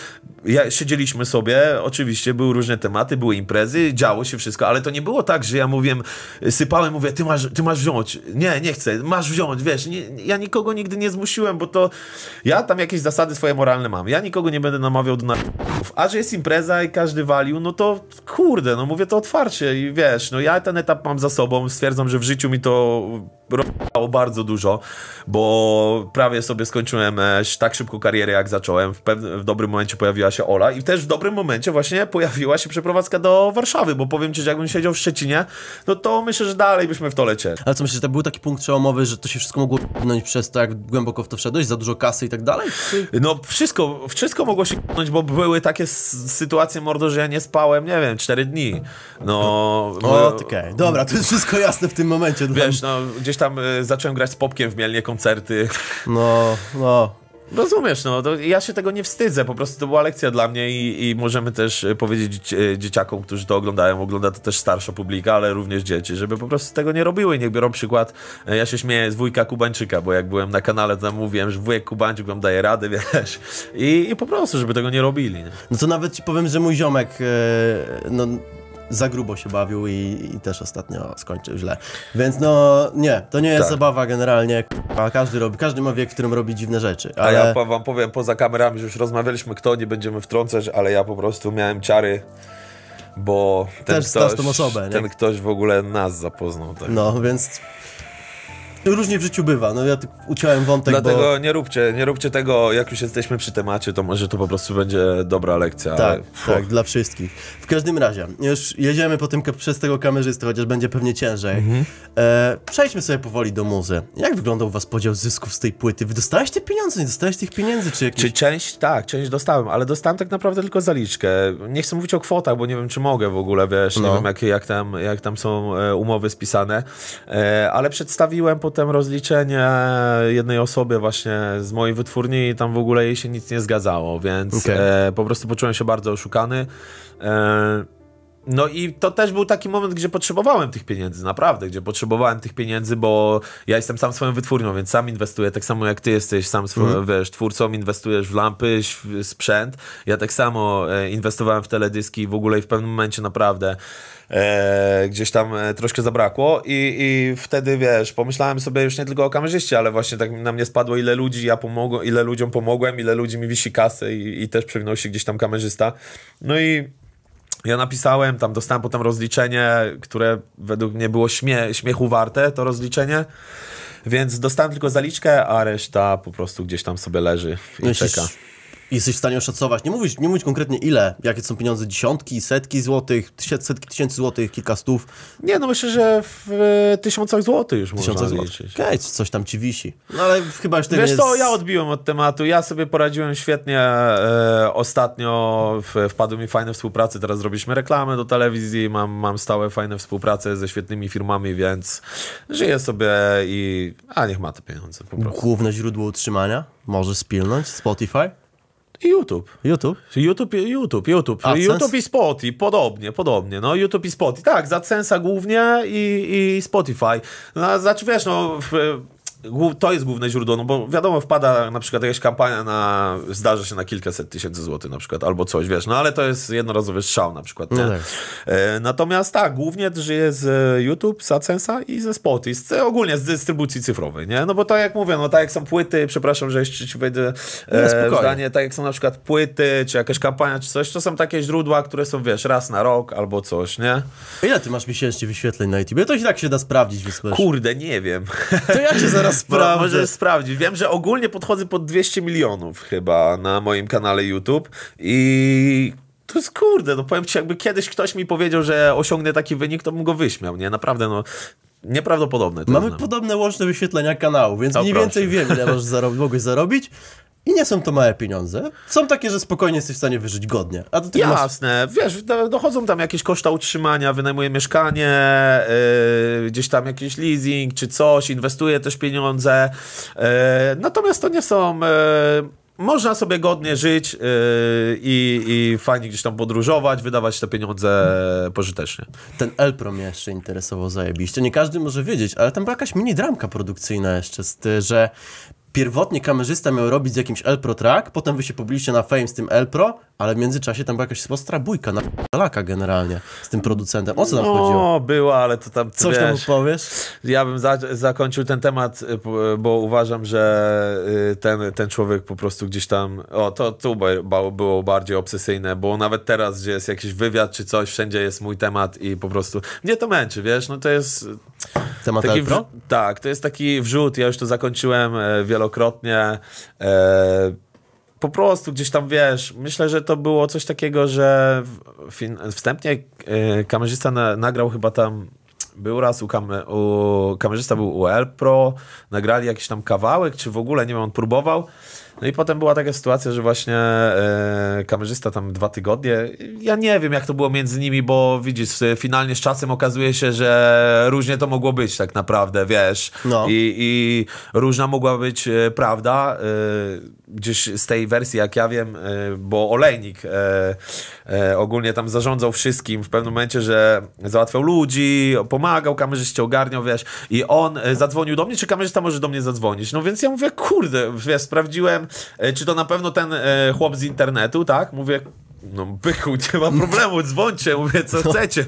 Ja, siedzieliśmy sobie, oczywiście były różne tematy, były imprezy, działo się wszystko, ale to nie było tak, że ja mówiłem, sypałem, mówię, ty masz, ty masz wziąć. Nie, nie chcę, masz wziąć, wiesz, nie, ja nikogo nigdy nie zmusiłem, bo to ja tam jakieś zasady swoje moralne mam. Ja nikogo nie będę namawiał do narkotyków. A że jest impreza i każdy walił, no to kurde, no mówię to otwarcie i wiesz, no ja ten etap mam za sobą, stwierdzam, że w życiu mi to robiło bardzo dużo, bo prawie sobie skończyłem e, tak szybko karierę, jak zacząłem. W, pewnym, w dobrym momencie pojawiła się Ola i też w dobrym momencie właśnie pojawiła się przeprowadzka do Warszawy, bo powiem ci, że jakbym siedział w Szczecinie, no to myślę, że dalej byśmy w to lecieli. Ale co myślisz, że to był taki punkt przełomowy, że to się wszystko mogło pchnąć przez to, jak głęboko w to wszedłeś, za dużo kasy i tak dalej? Czy... No wszystko, wszystko mogło się pchnąć, bo były takie sytuacje mordo, że ja nie spałem, nie wiem, 4 dni. No... Okej, okay. dobra, to jest wszystko jasne w tym momencie. Wiesz, no gdzieś tam y, zacząłem grać z Popkiem w Mielnie koncerty. No, no. Rozumiesz, no, ja się tego nie wstydzę, po prostu to była lekcja dla mnie i, i możemy też y, powiedzieć y, dzieciakom, którzy to oglądają, ogląda to też starsza publika, ale również dzieci, żeby po prostu tego nie robiły i niech biorą przykład, ja się śmieję z wujka Kubańczyka, bo jak byłem na kanale, to mówiłem, że wujek Kubańczyk wam daje rady, wiesz, i, i po prostu, żeby tego nie robili. Nie? No to nawet ci powiem, że mój ziomek, no za grubo się bawił i, i też ostatnio skończył źle. Więc no nie, to nie jest tak. zabawa generalnie, a każdy robi, każdy ma wiek, w którym robi dziwne rzeczy. Ale... A ja wam powiem poza kamerami, że już rozmawialiśmy kto, nie będziemy wtrącać, ale ja po prostu miałem ciary bo ten Też ktoś, osobę, ten ktoś w ogóle nas zapoznał. Tak. No, więc no, różnie w życiu bywa. No ja uciąłem wątek. Dlatego bo... nie, róbcie, nie róbcie tego, jak już jesteśmy przy temacie, to może to po prostu będzie dobra lekcja. Tak, ale... tak dla wszystkich. W każdym razie, już jedziemy po tym, przez tego kamerzystę, chociaż będzie pewnie ciężej. Mhm. E, przejdźmy sobie powoli do muzy. Jak wyglądał u was podział zysków z tej płyty? Wy dostałeś te pieniądze, nie dostałeś tych pieniędzy? Czy, jakieś... czy część, tak, część dostałem, ale dostałem tak naprawdę tylko zaliczkę. Nie chcę mówić o kwotach, bo nie wiem, czy mogę w ogóle, wiesz, no. nie wiem, jak, jak, tam, jak tam są e, umowy spisane, e, ale przedstawiłem po potem rozliczenie jednej osoby właśnie z mojej wytwórni i tam w ogóle jej się nic nie zgadzało, więc okay. e, po prostu poczułem się bardzo oszukany. E, no i to też był taki moment, gdzie potrzebowałem tych pieniędzy, naprawdę, gdzie potrzebowałem tych pieniędzy, bo ja jestem sam swoją wytwórnią, więc sam inwestuję, tak samo jak ty jesteś sam mm. wiesz, twórcą, inwestujesz w lampy, sprzęt. Ja tak samo e, inwestowałem w teledyski w ogóle i w pewnym momencie naprawdę e, gdzieś tam e, troszkę zabrakło I, i wtedy, wiesz, pomyślałem sobie już nie tylko o kamerzyście, ale właśnie tak na mnie spadło ile ludzi ja pomogłem, ile ludziom pomogłem, ile ludzi mi wisi kasy i, i też przewinął się gdzieś tam kamerzysta. No i ja napisałem, tam dostałem potem rozliczenie, które według mnie było śmie śmiechu warte, to rozliczenie. Więc dostałem tylko zaliczkę, a reszta po prostu gdzieś tam sobie leży i czeka jesteś w stanie oszacować, nie mówić, nie mówić konkretnie ile, jakie są pieniądze, dziesiątki, setki złotych, setki tysięcy złotych, kilka stów. Nie, no myślę, że w e, tysiącach złotych już tysiącach można złotych. liczyć. Okay, coś tam ci wisi. No ale chyba już Wiesz jest... co, ja odbiłem od tematu, ja sobie poradziłem świetnie e, ostatnio, w, wpadły mi fajne współpracy, teraz zrobiliśmy reklamę do telewizji, mam, mam stałe fajne współprace ze świetnymi firmami, więc żyję sobie i... a niech ma te pieniądze po prostu. Główne źródło utrzymania? Możesz spilnąć? Spotify? YouTube. YouTube? YouTube, YouTube, YouTube. YouTube i Spotify, podobnie, podobnie. No YouTube i Spotify, tak, za Censa głównie i, i Spotify. No, znaczy wiesz, no... W, to jest główne źródło, no bo wiadomo, wpada na przykład jakaś kampania na, zdarza się na kilkaset tysięcy złotych na przykład, albo coś, wiesz, no ale to jest jednorazowy strzał na przykład, nie? No tak. E, natomiast tak, głównie żyje z e, YouTube, z AdSense'a i ze Spotify, z, ogólnie z dystrybucji cyfrowej, nie? No bo tak jak mówię, no tak jak są płyty, przepraszam, że jeszcze ci wejdę e, no, zdanie, tak jak są na przykład płyty, czy jakaś kampania, czy coś, to są takie źródła, które są, wiesz, raz na rok albo coś, nie? Ile ty masz miesięcznie wyświetleń na YouTube? To i tak się da sprawdzić, wysłać. Kurde, nie wiem. To ja cię zaraz sprawdzę. Może sprawdzić. Wiem, że ogólnie podchodzę pod 200 milionów chyba na moim kanale YouTube i to jest kurde, no powiem ci, jakby kiedyś ktoś mi powiedział, że osiągnę taki wynik, to bym go wyśmiał, nie? Naprawdę, no nieprawdopodobne. Mamy podobne łączne wyświetlenia kanału, więc to mniej proszę. więcej wiem, ile masz zarobić, mogłeś zarobić. I nie są to małe pieniądze. Są takie, że spokojnie jesteś w stanie wyżyć godnie. A do tego Jasne, masz... wiesz, dochodzą tam jakieś koszta utrzymania, wynajmuję mieszkanie, yy, gdzieś tam jakiś leasing czy coś, inwestuję też pieniądze. Yy, natomiast to nie są... Yy, można sobie godnie żyć yy, i, i fajnie gdzieś tam podróżować, wydawać te pieniądze pożytecznie. Ten Elpro mnie jeszcze interesował zajebiście. Nie każdy może wiedzieć, ale tam była jakaś mini dramka produkcyjna jeszcze z ty, że pierwotnie kamerzysta miał robić z jakimś Pro track, potem wy się pobiliście na fame z tym Pro, ale w międzyczasie tam była jakaś spostra bójka na laka generalnie z tym producentem. O co tam no, chodziło? No, była, ale to tam... Coś wiesz, tam powiesz? Ja bym za zakończył ten temat, y, bo uważam, że y, ten, ten człowiek po prostu gdzieś tam... O, to tu było bardziej obsesyjne, bo nawet teraz, gdzie jest jakiś wywiad czy coś, wszędzie jest mój temat i po prostu... Mnie to męczy, wiesz? No to jest... Temat taki Pro. Tak, to jest taki wrzut. Ja już to zakończyłem w e, wielokrotnie. E, po prostu gdzieś tam wiesz, myślę, że to było coś takiego, że wstępnie e, kamerzysta nagrał chyba tam był raz u, u kamerzysta był u El Pro, nagrali jakiś tam kawałek, czy w ogóle, nie wiem, on próbował no i potem była taka sytuacja, że właśnie e, kamerzysta tam dwa tygodnie, ja nie wiem jak to było między nimi, bo widzisz, e, finalnie z czasem okazuje się, że różnie to mogło być tak naprawdę, wiesz. No. I, I różna mogła być e, prawda gdzieś z tej wersji, jak ja wiem, e, bo Olejnik e, e, ogólnie tam zarządzał wszystkim w pewnym momencie, że załatwiał ludzi, pomagał, kamerzyście ogarniał, wiesz, i on zadzwonił do mnie, czy kamerzysta może do mnie zadzwonić? No więc ja mówię, kurde, wiesz, sprawdziłem, czy to na pewno ten chłop z internetu, tak? Mówię, no byku, nie ma problemu, dzwońcie, mówię, co no. chcecie.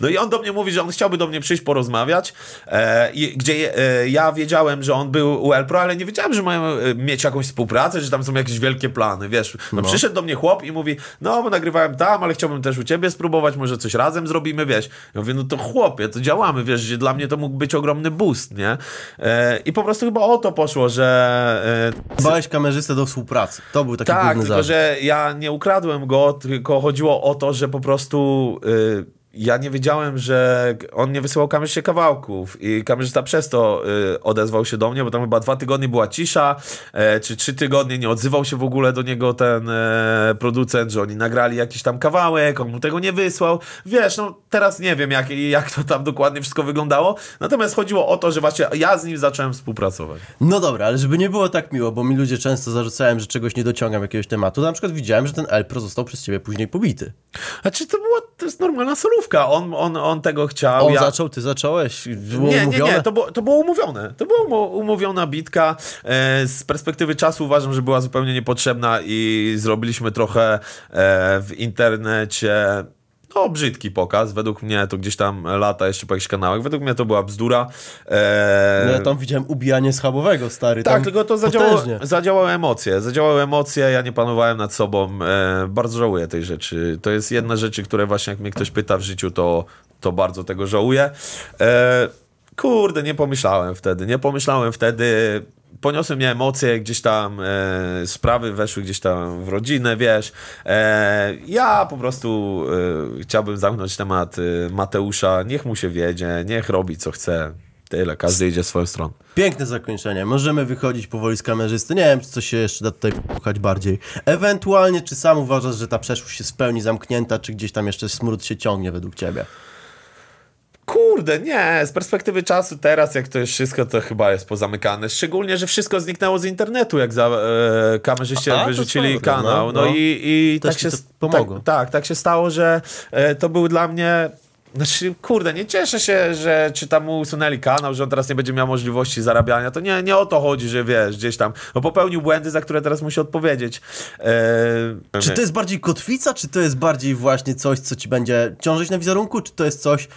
No i on do mnie mówi, że on chciałby do mnie przyjść porozmawiać, e, gdzie e, ja wiedziałem, że on był u Elpro, ale nie wiedziałem, że mają e, mieć jakąś współpracę, że tam są jakieś wielkie plany, wiesz. No, no. Przyszedł do mnie chłop i mówi, no bo nagrywałem tam, ale chciałbym też u ciebie spróbować, może coś razem zrobimy, wiesz. Ja mówię, no to chłopie, to działamy, wiesz, że dla mnie to mógł być ogromny boost, nie? E, I po prostu chyba o to poszło, że... E, Bałeś kamerzystę do współpracy, to był taki tak, główny Tak, tylko zarzut. że ja nie ukradłem go, chodziło o to, że po prostu. Y, ja nie wiedziałem, że on nie wysyłał się kawałków i kamerzysta przez to y, odezwał się do mnie, bo tam chyba dwa tygodnie była cisza, e, czy trzy tygodnie nie odzywał się w ogóle do niego ten e, producent, że oni nagrali jakiś tam kawałek, on mu tego nie wysłał. Wiesz, no teraz nie wiem jak, jak to tam dokładnie wszystko wyglądało, natomiast chodziło o to, że właśnie ja z nim zacząłem współpracować. No dobra, ale żeby nie było tak miło, bo mi ludzie często zarzucają, że czegoś nie dociągam jakiegoś tematu, na przykład widziałem, że ten Elpro został przez ciebie później pobity. A czy to było? to jest normalna solówka. On, on, on tego chciał. On ja... zaczął, ty zacząłeś. Było nie, umówione. nie, nie, to było, to było umówione. To była umówiona bitka. E, z perspektywy czasu uważam, że była zupełnie niepotrzebna i zrobiliśmy trochę e, w internecie to brzydki pokaz, według mnie to gdzieś tam lata jeszcze po jakichś kanałach, według mnie to była bzdura. Eee... No ja tam widziałem ubijanie schabowego, stary. Tak, tylko to zadziałało, zadziałały emocje, zadziałały emocje, ja nie panowałem nad sobą, eee, bardzo żałuję tej rzeczy. To jest jedna rzeczy, które właśnie jak mnie ktoś pyta w życiu, to, to bardzo tego żałuję. Eee kurde, nie pomyślałem wtedy, nie pomyślałem wtedy, Poniosłem mnie emocje, gdzieś tam e, sprawy weszły gdzieś tam w rodzinę, wiesz. E, ja po prostu e, chciałbym zamknąć temat e, Mateusza. Niech mu się wiedzie, niech robi co chce. Tyle, każdy idzie swoją stronę. Piękne zakończenie. Możemy wychodzić powoli z kamerzysty. Nie wiem, czy coś się jeszcze da tutaj pukać bardziej. Ewentualnie, czy sam uważasz, że ta przeszłość jest w pełni zamknięta, czy gdzieś tam jeszcze smród się ciągnie według ciebie? Kurde, nie, z perspektywy czasu teraz, jak to jest wszystko, to chyba jest pozamykane. Szczególnie, że wszystko zniknęło z internetu, jak za, e, kamerzyście wyrzucili kanał. No, no, no, i, i tak się, tak, tak, tak się stało, że e, to był dla mnie znaczy, kurde, nie cieszę się, że czy tam usunęli kanał, że on teraz nie będzie miał możliwości zarabiania. To nie, nie o to chodzi, że wiesz, gdzieś tam. No popełnił błędy, za które teraz musi odpowiedzieć. Eee, czy to jest bardziej kotwica, czy to jest bardziej właśnie coś, co ci będzie ciążyć na wizerunku, czy to jest coś,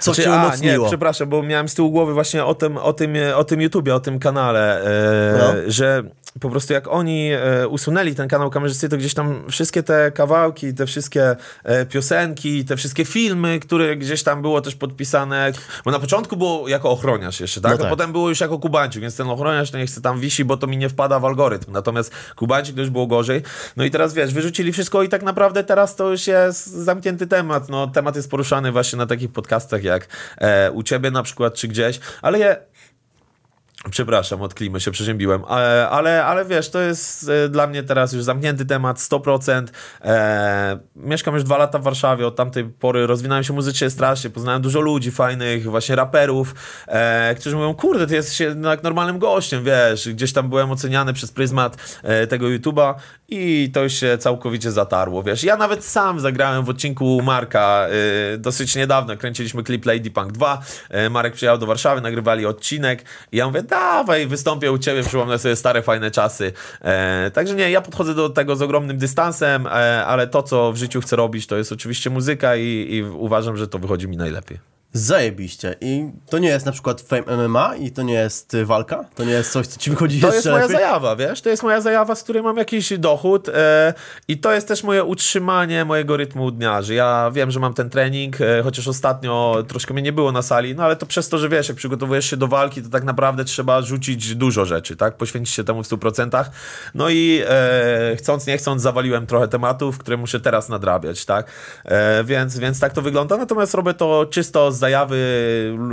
co znaczy, cię a, umocniło? Nie, przepraszam, bo miałem z tyłu głowy właśnie o tym, o tym, o tym YouTubie, o tym kanale, eee, no. że po prostu jak oni e, usunęli ten kanał kamerzysty, to gdzieś tam wszystkie te kawałki, te wszystkie e, piosenki, te wszystkie filmy, które gdzieś tam było też podpisane, bo na początku było jako ochroniarz jeszcze, tak? No tak. A potem było już jako Kubańczyk, więc ten ochroniarz nie chce tam wisi, bo to mi nie wpada w algorytm. Natomiast Kubańczyk już było gorzej. No i teraz wiesz, wyrzucili wszystko i tak naprawdę teraz to już jest zamknięty temat. No temat jest poruszany właśnie na takich podcastach jak e, u ciebie na przykład, czy gdzieś, ale je, Przepraszam, od klimy się przeziębiłem, ale, ale, ale wiesz, to jest e, dla mnie teraz już zamknięty temat, 100%. E, mieszkam już dwa lata w Warszawie, od tamtej pory rozwinąłem się muzycznie strasznie, poznałem dużo ludzi fajnych, właśnie raperów, e, którzy mówią, kurde, ty jesteś jednak normalnym gościem, wiesz, gdzieś tam byłem oceniany przez pryzmat e, tego YouTube'a i to już się całkowicie zatarło, wiesz. Ja nawet sam zagrałem w odcinku Marka y, dosyć niedawno, kręciliśmy klip Lady Punk 2, y, Marek przyjechał do Warszawy, nagrywali odcinek i ja mówię, dawaj, wystąpię u ciebie, przypomnę sobie stare, fajne czasy. E, także nie, ja podchodzę do tego z ogromnym dystansem, e, ale to, co w życiu chcę robić, to jest oczywiście muzyka i, i uważam, że to wychodzi mi najlepiej zajebiście. I to nie jest na przykład Fame MMA i to nie jest y, walka, to nie jest coś, co ci wychodzi to jeszcze To jest moja lepiej. zajawa, wiesz? To jest moja zajawa, z której mam jakiś dochód e, i to jest też moje utrzymanie mojego rytmu dnia, że ja wiem, że mam ten trening, e, chociaż ostatnio troszkę mnie nie było na sali, no ale to przez to, że wiesz, jak przygotowujesz się do walki, to tak naprawdę trzeba rzucić dużo rzeczy, tak? Poświęcić się temu w 100%. No i e, chcąc, nie chcąc zawaliłem trochę tematów, które muszę teraz nadrabiać, tak? więc, więc tak to wygląda, natomiast robię to czysto z zajawy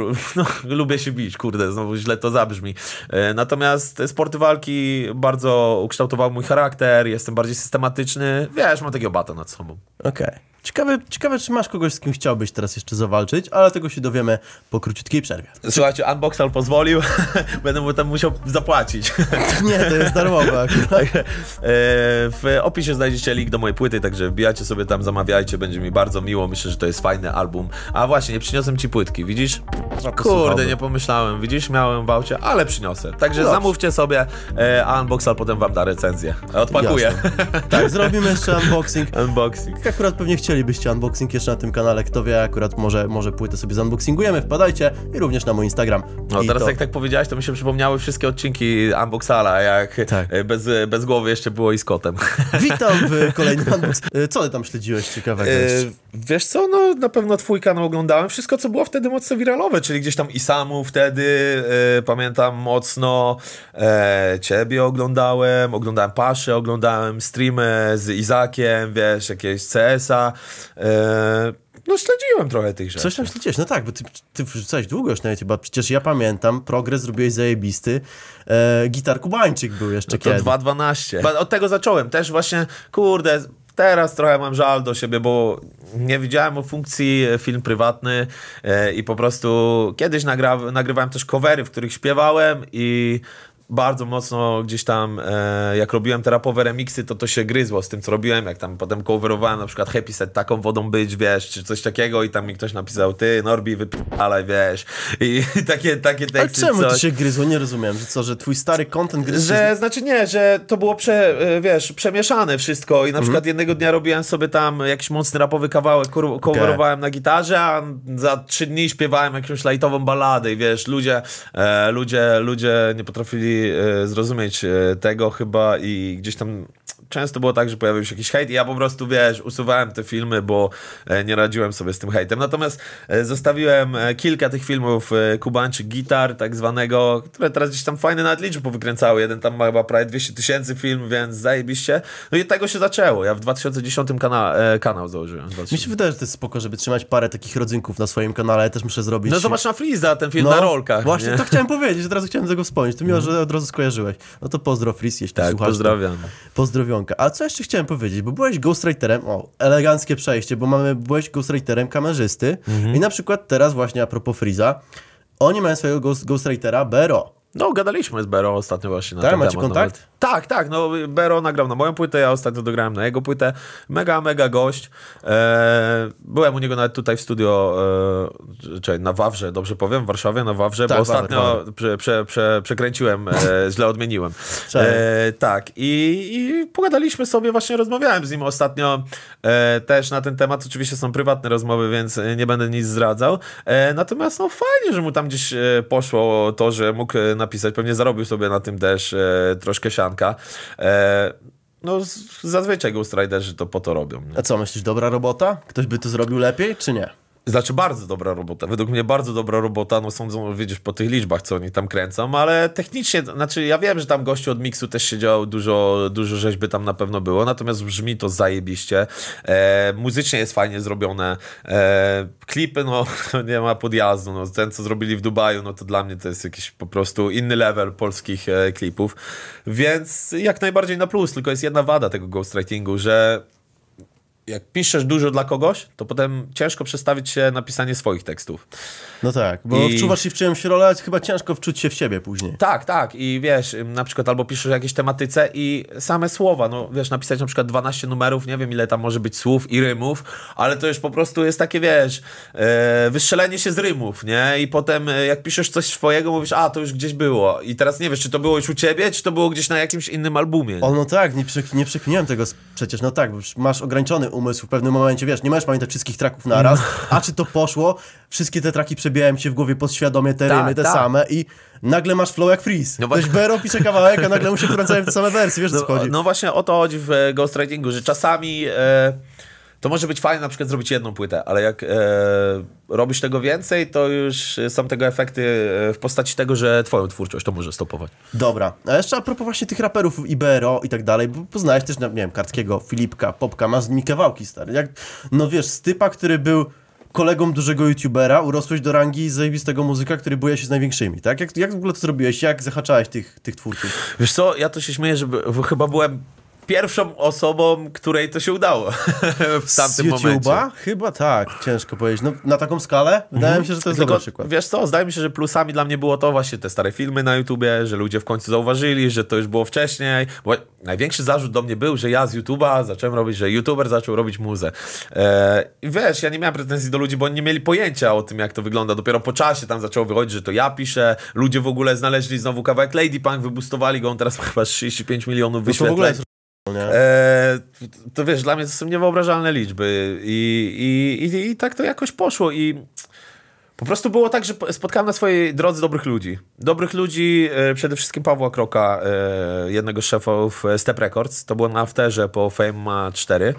no, lubię się bić, kurde, znowu źle to zabrzmi. E, natomiast sporty walki bardzo ukształtowały mój charakter, jestem bardziej systematyczny. Wiesz, mam takiego bata nad sobą. Okej. Okay. Ciekawe, ciekawe, czy masz kogoś, z kim chciałbyś teraz jeszcze zawalczyć, ale tego się dowiemy po króciutkiej przerwie. Słuchajcie, Unboxal pozwolił, będę mu tam musiał zapłacić. Nie, to jest darmowe tak, e, W opisie znajdziecie link do mojej płyty, także wbijacie sobie tam, zamawiajcie, będzie mi bardzo miło, myślę, że to jest fajny album. A właśnie, nie przyniosłem ci płytki, widzisz? Kurde, nie pomyślałem, widzisz, miałem w aucie, ale przyniosę. Także Dobrze. zamówcie sobie, e, a Unboxal potem wam da recenzję. E, odpakuję. Tak, zrobimy jeszcze unboxing. Unboxing. Akurat pewnie chcieli chcielibyście unboxing jeszcze na tym kanale, kto wie, akurat może, może płytę sobie zunboxingujemy, wpadajcie i również na mój Instagram. No teraz to... jak tak powiedziałeś, to mi się przypomniały wszystkie odcinki Unboxala, jak tak. bez, bez głowy jeszcze było i z kotem. Witam w kolejnym Unbox. E, co ty tam śledziłeś ciekawego e, Wiesz co, no na pewno twój kanał oglądałem, wszystko co było wtedy mocno wiralowe, czyli gdzieś tam Isamu wtedy, e, pamiętam mocno, e, ciebie oglądałem, oglądałem Paszę, oglądałem streamy z Izakiem, wiesz, jakieś CS-a, E, no śledziłem trochę tych rzeczy. Coś tam śledziłeś, no tak, bo ty, ty wrzucałeś długo już na YouTube, przecież ja pamiętam, progres zrobiłeś zajebisty, e, gitar kubańczyk był jeszcze no to kiedy. 2.12. Od tego zacząłem, też właśnie, kurde, teraz trochę mam żal do siebie, bo nie widziałem o funkcji e, film prywatny e, i po prostu kiedyś nagra, nagrywałem też covery, w których śpiewałem i bardzo mocno gdzieś tam, e, jak robiłem te rapowe remixy, to to się gryzło z tym, co robiłem, jak tam potem coverowałem na przykład Happy Set taką wodą być, wiesz, czy coś takiego i tam mi ktoś napisał, ty Norbi wypalaj, wiesz, i, takie, takie teksty. A czemu coś. to się gryzło? Nie rozumiem, że co, że twój stary content gryzł Że, znaczy nie, że to było, prze, e, wiesz, przemieszane wszystko i na mhm. przykład jednego dnia robiłem sobie tam jakiś mocny rapowy kawałek, coverowałem okay. na gitarze, a za trzy dni śpiewałem jakąś lajtową baladę i wiesz, ludzie, e, ludzie, ludzie nie potrafili E, zrozumieć e, tego chyba i gdzieś tam często było tak, że pojawił się jakiś hejt i ja po prostu, wiesz, usuwałem te filmy, bo e, nie radziłem sobie z tym hejtem. Natomiast zostawiłem kilka tych filmów Kubanczy Gitar, tak zwanego, które teraz gdzieś tam fajne nawet liczby powykręcały. Jeden tam ma chyba prawie 200 tysięcy film, więc zajebiście. No i tego się zaczęło. Ja w 2010 kana kanał założyłem. Mi się wydaje, że to jest spoko, żeby trzymać parę takich rodzynków na swoim kanale. Ja też muszę zrobić... No zobacz na Fliza ten film no, na rolkach. Właśnie, nie? to chciałem powiedzieć, teraz chciałem tego wspomnieć. To miło, mhm. że od razu skojarzyłeś. No to pozdro Fris, jeśli tak, słuchasz. pozdrawiam. To. Pozdrowionka. A co jeszcze chciałem powiedzieć, bo byłeś ghostwriterem, o, eleganckie przejście, bo mamy, byłeś ghostwriterem kamerzysty mhm. i na przykład teraz właśnie a propos Friza, oni mają swojego ghost, ghostwritera Bero. No, gadaliśmy z Bero ostatnio właśnie na tak, ten macie temat. kontakt? Nawet. Tak, tak, no Bero nagrał na moją płytę, ja ostatnio dograłem na jego płytę. Mega, mega gość. Eee, byłem u niego nawet tutaj w studio, e, czyli na Wawrze, dobrze powiem, w Warszawie, na Wawrze, tak, bo ostatnio Wawrze. Prze, prze, prze, przekręciłem, e, źle odmieniłem. E, tak, I, i pogadaliśmy sobie, właśnie rozmawiałem z nim ostatnio e, też na ten temat. Oczywiście są prywatne rozmowy, więc nie będę nic zdradzał. E, natomiast no fajnie, że mu tam gdzieś poszło to, że mógł na napisać, pewnie zarobił sobie na tym też e, troszkę sianka. E, no, zazwyczaj Ghost Riderzy to po to robią. Nie? A co, myślisz, dobra robota? Ktoś by to zrobił lepiej, czy nie? Znaczy bardzo dobra robota, według mnie bardzo dobra robota, no sądzą, widzisz, po tych liczbach, co oni tam kręcą, ale technicznie, znaczy ja wiem, że tam gościu od Mixu też siedział, dużo, dużo rzeźby tam na pewno było, natomiast brzmi to zajebiście, e, muzycznie jest fajnie zrobione, e, klipy, no nie ma podjazdu, no ten, co zrobili w Dubaju, no to dla mnie to jest jakiś po prostu inny level polskich e, klipów, więc jak najbardziej na plus, tylko jest jedna wada tego ghostwritingu, że jak piszesz dużo dla kogoś, to potem ciężko przestawić się na pisanie swoich tekstów. No tak, bo I... wczuwasz się w czyjąś rolę, chyba ciężko wczuć się w siebie później. Tak, tak i wiesz, na przykład albo piszesz o jakiejś tematyce i same słowa, no wiesz, napisać na przykład 12 numerów, nie wiem ile tam może być słów i rymów, ale to już po prostu jest takie, wiesz, yy, wystrzelenie się z rymów, nie? I potem e, jak piszesz coś swojego, mówisz, a to już gdzieś było i teraz nie wiesz, czy to było już u ciebie, czy to było gdzieś na jakimś innym albumie. O no tak, nie, przek nie przekminiałem tego przecież, no tak, bo masz ograniczony umysł w pewnym momencie, wiesz, nie możesz pamiętać wszystkich traków naraz, a czy to poszło, wszystkie te traki przebijają się w głowie podświadomie, te ta, rymy, te ta. same i nagle masz flow jak freeze. No Ktoś właśnie... Bero pisze kawałek, a nagle mu się wkręcają te same wersje, wiesz no, co chodzi. No właśnie o to chodzi w e, ghostwritingu, że czasami... E, to może być fajne na przykład zrobić jedną płytę, ale jak e, robisz tego więcej, to już są tego efekty e, w postaci tego, że twoją twórczość to może stopować. Dobra, a jeszcze a propos właśnie tych raperów IBRO i tak dalej, bo poznałeś też, nie wiem, Kartkiego, Filipka, Popka, masz mi kawałki, stary. Jak, no wiesz, z typa, który był kolegą dużego youtubera, urosłeś do rangi zajebistego muzyka, który buje się z największymi, tak? Jak, jak w ogóle to zrobiłeś? Jak zahaczałeś tych, tych twórców? Wiesz co, ja to się śmieję, że chyba byłem pierwszą osobą, której to się udało w tamtym YouTube'a? momencie. Chyba tak, ciężko powiedzieć. No, na taką skalę? Wydaje mhm. mi się, że to jest Tylko, dobry przykład. Wiesz co, zdaje mi się, że plusami dla mnie było to właśnie te stare filmy na YouTubie, że ludzie w końcu zauważyli, że to już było wcześniej. Bo największy zarzut do mnie był, że ja z YouTube'a zacząłem robić, że YouTuber zaczął robić muzę. E, I wiesz, ja nie miałem pretensji do ludzi, bo oni nie mieli pojęcia o tym, jak to wygląda. Dopiero po czasie tam zaczęło wychodzić, że to ja piszę. Ludzie w ogóle znaleźli znowu kawałek Lady Punk, wybustowali go, on teraz ma chyba 35 milionów wyświetleń. E, to wiesz, dla mnie to są niewyobrażalne liczby I, i, i, i tak to jakoś poszło i po prostu było tak, że spotkałem na swojej drodze dobrych ludzi. Dobrych ludzi, e, przede wszystkim Pawła Kroka, e, jednego z szefów e, Step Records. To było na afterze po Fame 4.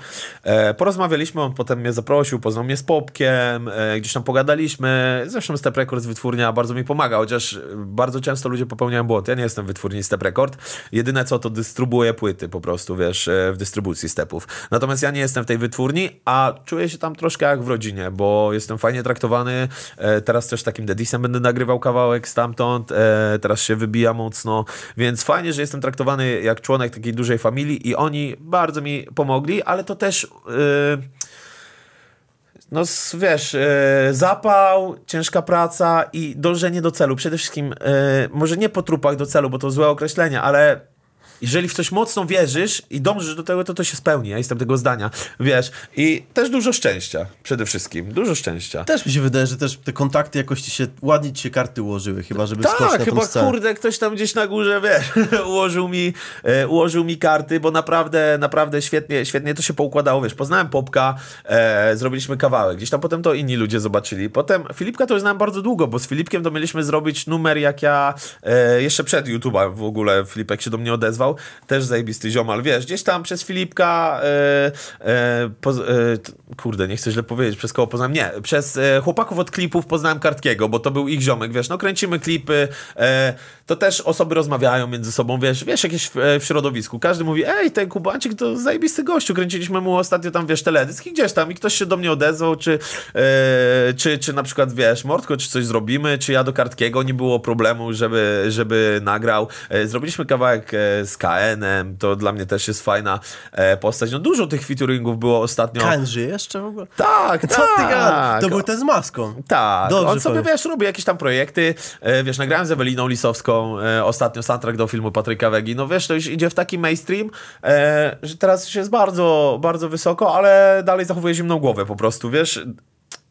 porozmawialiśmy, on potem mnie zaprosił, poznał mnie z Popkiem, gdzieś tam pogadaliśmy. Zresztą Step Records wytwórnia bardzo mi pomaga, chociaż bardzo często ludzie popełniają błąd. Ja nie jestem wytwórni Step Record. Jedyne co, to dystrybuję płyty po prostu, wiesz, w dystrybucji stepów. Natomiast ja nie jestem w tej wytwórni, a czuję się tam troszkę jak w rodzinie, bo jestem fajnie traktowany, E, teraz też takim Dedisem będę nagrywał kawałek stamtąd, e, teraz się wybija mocno, więc fajnie, że jestem traktowany jak członek takiej dużej familii i oni bardzo mi pomogli, ale to też e, no wiesz, zapał, ciężka praca i dążenie do celu. Przede wszystkim, może nie po trupach do celu, bo to złe określenie, ale jeżeli w coś mocno wierzysz i dążysz do tego, to to się spełni. Ja jestem tego zdania, wiesz. I też dużo szczęścia przede wszystkim. Dużo szczęścia. Też mi się wydaje, że też te kontakty jakoś ci się, ładnie ci się karty ułożyły, chyba żeby tak, skoczyć na chyba kurde, ktoś tam gdzieś na górze, wiesz, ułożył mi, e, ułożył mi karty, bo naprawdę, naprawdę świetnie, świetnie to się poukładało, wiesz. Poznałem Popka, e, zrobiliśmy kawałek. Gdzieś tam potem to inni ludzie zobaczyli. Potem Filipka to już znam bardzo długo, bo z Filipkiem to mieliśmy zrobić numer, jak ja e, jeszcze przed YouTube'a w ogóle Filipek się do mnie odezwał też też zajebisty ziomal, wiesz, gdzieś tam przez Filipka, e, e, po, e, kurde, nie chcę źle powiedzieć, przez koło poznałem, nie, przez chłopaków od klipów poznałem Kartkiego, bo to był ich ziomek, wiesz, no kręcimy klipy, to też osoby rozmawiają między sobą, wiesz, wiesz, jakieś w, w, środowisku, każdy mówi, ej, ten Kubancik to zajebisty gościu, kręciliśmy mu ostatnio tam, wiesz, teledysk i gdzieś tam i ktoś się do mnie odezwał, czy, czy, czy na przykład, wiesz, Mortko, czy coś zrobimy, czy ja do Kartkiego, nie było problemu, żeby, żeby nagrał, zrobiliśmy kawałek z KN-em, to dla mnie też jest fajna e, postać. No dużo tych featuringów było ostatnio. KN żyje jeszcze w ogóle? Tak, Co tak. ty To był ten z maską. Tak, Dobrze on sobie, powiem. wiesz, robi jakieś tam projekty, e, wiesz, nagrałem z Eweliną Lisowską e, ostatnio soundtrack do filmu Patryka Wegi, no wiesz, to już idzie w taki mainstream, że teraz już jest bardzo, bardzo wysoko, ale dalej zachowuje zimną głowę po prostu, wiesz,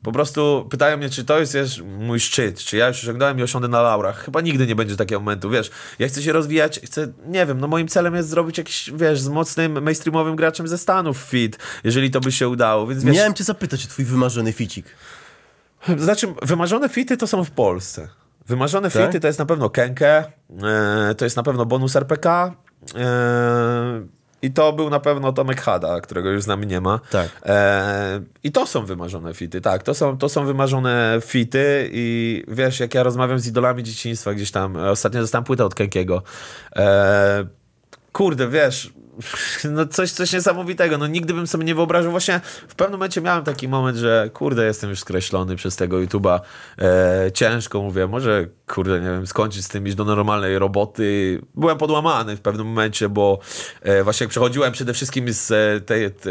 po prostu pytają mnie, czy to jest, jest mój szczyt, czy ja już osiągnąłem i osiądę na laurach. Chyba nigdy nie będzie takiego momentu, wiesz. Ja chcę się rozwijać, chcę, nie wiem, no moim celem jest zrobić jakiś, wiesz, z mocnym mainstreamowym graczem ze Stanów fit, jeżeli to by się udało, więc wiesz... Miałem cię zapytać o twój wymarzony ficik. Znaczy, wymarzone fity to są w Polsce. Wymarzone tak? fity to jest na pewno Kenke, yy, to jest na pewno bonus RPK, yy, e, i to był na pewno Tomek Hada, którego już z nami nie ma. Tak. E, I to są wymarzone fity, tak. To są, to są wymarzone fity i wiesz, jak ja rozmawiam z idolami dzieciństwa gdzieś tam, ostatnio dostałem płytę od Kenkiego. E, kurde, wiesz, no coś, coś niesamowitego. No nigdy bym sobie nie wyobraził. Właśnie w pewnym momencie miałem taki moment, że kurde, jestem już skreślony przez tego YouTube'a. E, ciężko mówię, może kurde, nie wiem, skończyć z tym, iść do normalnej roboty. Byłem podłamany w pewnym momencie, bo e, właśnie jak przechodziłem przede wszystkim z e, tej, te,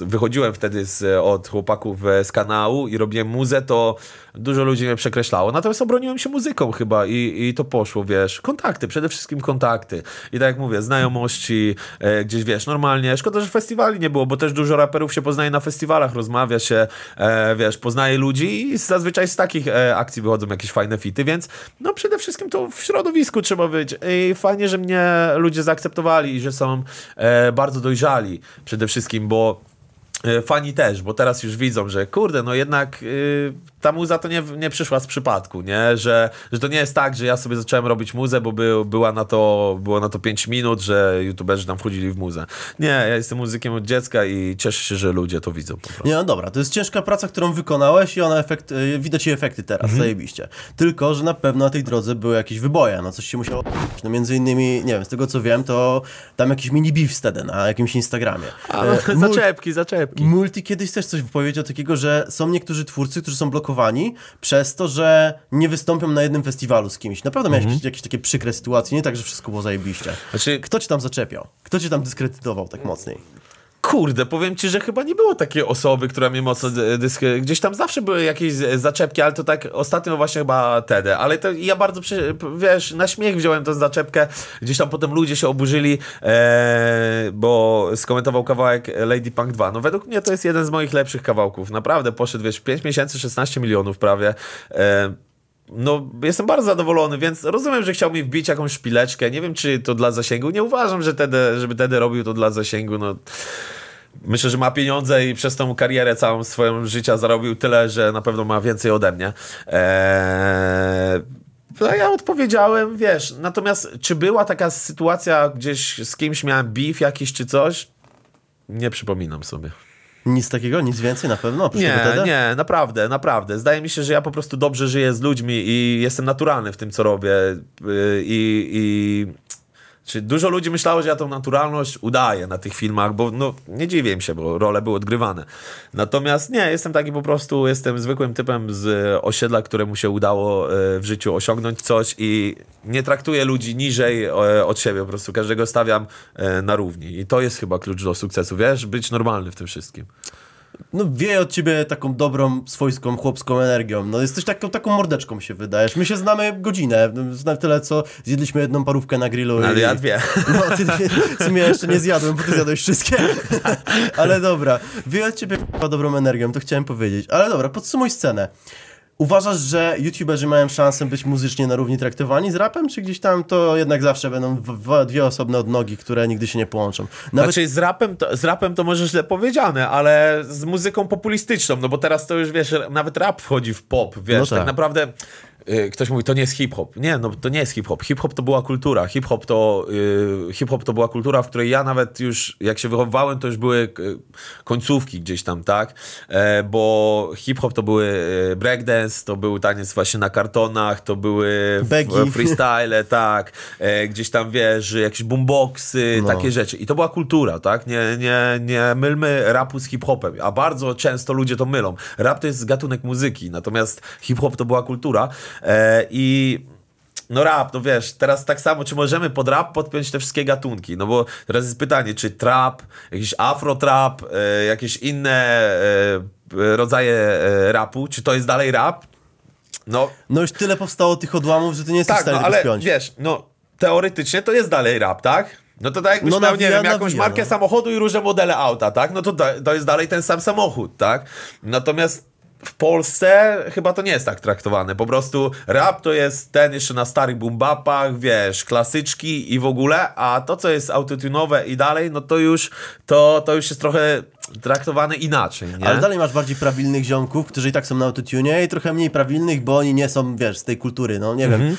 wychodziłem wtedy z, e, od chłopaków e, z kanału i robiłem muzę, to Dużo ludzi mnie przekreślało. Natomiast obroniłem się muzyką chyba i, i to poszło, wiesz. Kontakty, przede wszystkim kontakty. I tak jak mówię, znajomości, e, gdzieś wiesz, normalnie. Szkoda, że festiwali nie było, bo też dużo raperów się poznaje na festiwalach, rozmawia się, e, wiesz, poznaje ludzi i zazwyczaj z takich e, akcji wychodzą jakieś fajne fity, więc no przede wszystkim to w środowisku trzeba być. I fajnie, że mnie ludzie zaakceptowali i że są e, bardzo dojrzali przede wszystkim, bo e, fani też, bo teraz już widzą, że kurde, no jednak y, ta muza to nie, nie przyszła z przypadku, nie? Że, że to nie jest tak, że ja sobie zacząłem robić muzę, bo był, była na to, było na to 5 minut, że youtuberzy tam wchodzili w muzę. Nie, ja jestem muzykiem od dziecka i cieszę się, że ludzie to widzą. Nie, no dobra, to jest ciężka praca, którą wykonałeś i ona efekt, y, widać jej efekty teraz, mhm. zajebiście. Tylko, że na pewno na tej drodze były jakieś wyboje, no coś się musiało... No między innymi, nie wiem, z tego co wiem, to tam jakiś mini beef wtedy na jakimś Instagramie. A, e, zaczepki, zaczepki. Multi kiedyś też coś wypowiedział takiego, że są niektórzy twórcy, którzy są blokowani zdenerwowani przez to, że nie wystąpią na jednym festiwalu z kimś. Naprawdę miałeś mhm. jakieś takie przykre sytuacje, nie tak, że wszystko było zajebiście. Znaczy... Kto cię tam zaczepiał? Kto cię tam dyskredytował tak mocniej? Kurde, powiem ci, że chyba nie było takiej osoby, która mnie mocno dysk... Gdzieś tam zawsze były jakieś zaczepki, ale to tak ostatnio właśnie chyba Tede. Ale to ja bardzo, wiesz, na śmiech wziąłem tę zaczepkę. Gdzieś tam potem ludzie się oburzyli, ee, bo skomentował kawałek Lady Punk 2. No według mnie to jest jeden z moich lepszych kawałków. Naprawdę, poszedł, wiesz, 5 miesięcy, 16 milionów prawie. E, no, jestem bardzo zadowolony, więc rozumiem, że chciał mi wbić jakąś szpileczkę. Nie wiem, czy to dla zasięgu. Nie uważam, że tedy, żeby Tedy robił to dla zasięgu. No myślę, że ma pieniądze i przez tą karierę całą swoją życia zarobił tyle, że na pewno ma więcej ode mnie. Eee, no ja odpowiedziałem, wiesz, natomiast czy była taka sytuacja gdzieś z kimś miałem beef jakiś czy coś? Nie przypominam sobie. Nic takiego, nic więcej na pewno? nie, nie, naprawdę, naprawdę. Zdaje mi się, że ja po prostu dobrze żyję z ludźmi i jestem naturalny w tym, co robię. Yy, I, i czy dużo ludzi myślało, że ja tą naturalność udaję na tych filmach, bo no, nie dziwię się, bo role były odgrywane. Natomiast nie, jestem taki po prostu, jestem zwykłym typem z osiedla, któremu się udało e, w życiu osiągnąć coś i nie traktuję ludzi niżej e, od siebie, po prostu każdego stawiam e, na równi. I to jest chyba klucz do sukcesu, wiesz, być normalny w tym wszystkim no wieje od ciebie taką dobrą, swojską, chłopską energią. No jesteś taką, taką mordeczką się wydajesz. My się znamy godzinę, znam tyle co zjedliśmy jedną parówkę na grillu. No, ale i... ja dwie. No ty jeszcze nie zjadłem, bo ty zjadłeś wszystkie. ale dobra, wieję od ciebie dobrą energią, to chciałem powiedzieć. Ale dobra, podsumuj scenę. Uważasz, że youtuberzy mają szansę być muzycznie na równi traktowani z rapem, czy gdzieś tam to jednak zawsze będą dwie osobne odnogi, które nigdy się nie połączą? Nawet... Znaczy z rapem, to, z rapem to może źle powiedziane, ale z muzyką populistyczną, no bo teraz to już wiesz, nawet rap wchodzi w pop, wiesz, no tak. tak naprawdę y, ktoś mówi, to nie jest hip-hop. Nie, no to nie jest hip-hop. Hip-hop to była kultura. Hip-hop to, yy, hip -hop to była kultura, w której ja nawet już, jak się wychowywałem, to już były y, końcówki gdzieś tam, tak? E, bo hip-hop to były y, breakdance, to był taniec właśnie na kartonach, to były freestyle, tak, e, gdzieś tam wiesz, jakieś boomboxy, no. takie rzeczy. I to była kultura, tak? Nie, nie, nie mylmy rapu z hip-hopem, a bardzo często ludzie to mylą. Rap to jest gatunek muzyki, natomiast hip-hop to była kultura e, i no rap, no wiesz, teraz tak samo, czy możemy pod rap podpiąć te wszystkie gatunki? No bo teraz jest pytanie, czy trap, jakiś afro-trap, e, jakieś inne e, e, rodzaje rapu, czy to jest dalej rap? No, no już tyle powstało tych odłamów, że ty nie jesteś tak, w stanie no, ale spiąć. wiesz, no teoretycznie to jest dalej rap, tak? No to tak jakbyś no, miał, nawija, nie wiem, jakąś markę no. samochodu i różne modele auta, tak? No to to jest dalej ten sam samochód, tak? Natomiast w Polsce chyba to nie jest tak traktowane. Po prostu rap to jest ten jeszcze na starych bumbapach, wiesz, klasyczki i w ogóle, a to co jest autotunowe i dalej, no to już to, to już jest trochę traktowane inaczej, nie? Ale dalej masz bardziej prawilnych ziomków, którzy i tak są na autotunie i trochę mniej prawilnych, bo oni nie są, wiesz, z tej kultury, no nie mhm. wiem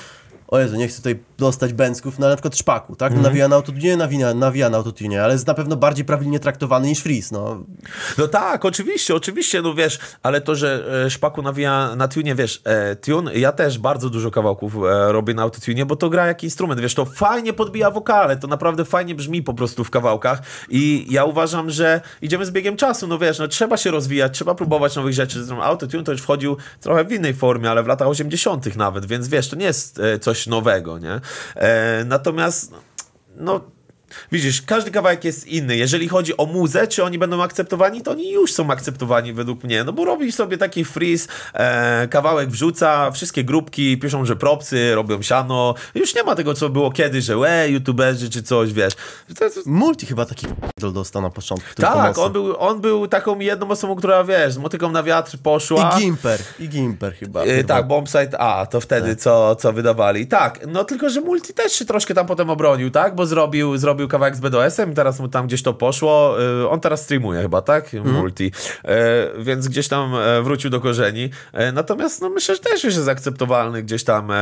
o Jezu, nie chcę tutaj dostać bęcków na, na przykład szpaku, tak? No, mm. Nawija na autotunie, nawija, nawija na autotunie, ale jest na pewno bardziej prawidłnie traktowany niż Fris, no. No tak, oczywiście, oczywiście, no wiesz, ale to, że e, szpaku nawija na tunie, wiesz, e, tune, ja też bardzo dużo kawałków e, robię na autotunie, bo to gra jak instrument, wiesz, to fajnie podbija wokale, to naprawdę fajnie brzmi po prostu w kawałkach i ja uważam, że idziemy z biegiem czasu, no wiesz, no trzeba się rozwijać, trzeba próbować nowych rzeczy, autotune to już wchodził trochę w innej formie, ale w latach 80 nawet, więc wiesz, to nie jest e, coś coś nowego, nie? E, natomiast no Widzisz, każdy kawałek jest inny. Jeżeli chodzi o muzę, czy oni będą akceptowani, to oni już są akceptowani według mnie. No bo robi sobie taki freeze, e, kawałek wrzuca, wszystkie grupki piszą, że propsy, robią siano. Już nie ma tego, co było kiedyś, że łe, youtuberzy czy coś, wiesz. To, Multi chyba taki dostał na początku. Tak, on był, on był taką jedną osobą, która wiesz, z motyką na wiatr poszła. I Gimper, i Gimper chyba. E, tak, Bombsite A, to wtedy tak. co, co wydawali. Tak, no tylko, że Multi też się troszkę tam potem obronił, tak, bo zrobił, zrobił robił kawałek z BDOS-em i teraz mu tam gdzieś to poszło. Y, on teraz streamuje chyba, tak? Mhm. Multi. Y, więc gdzieś tam e, wrócił do korzeni. E, natomiast no, myślę, że też już jest akceptowalny gdzieś tam e,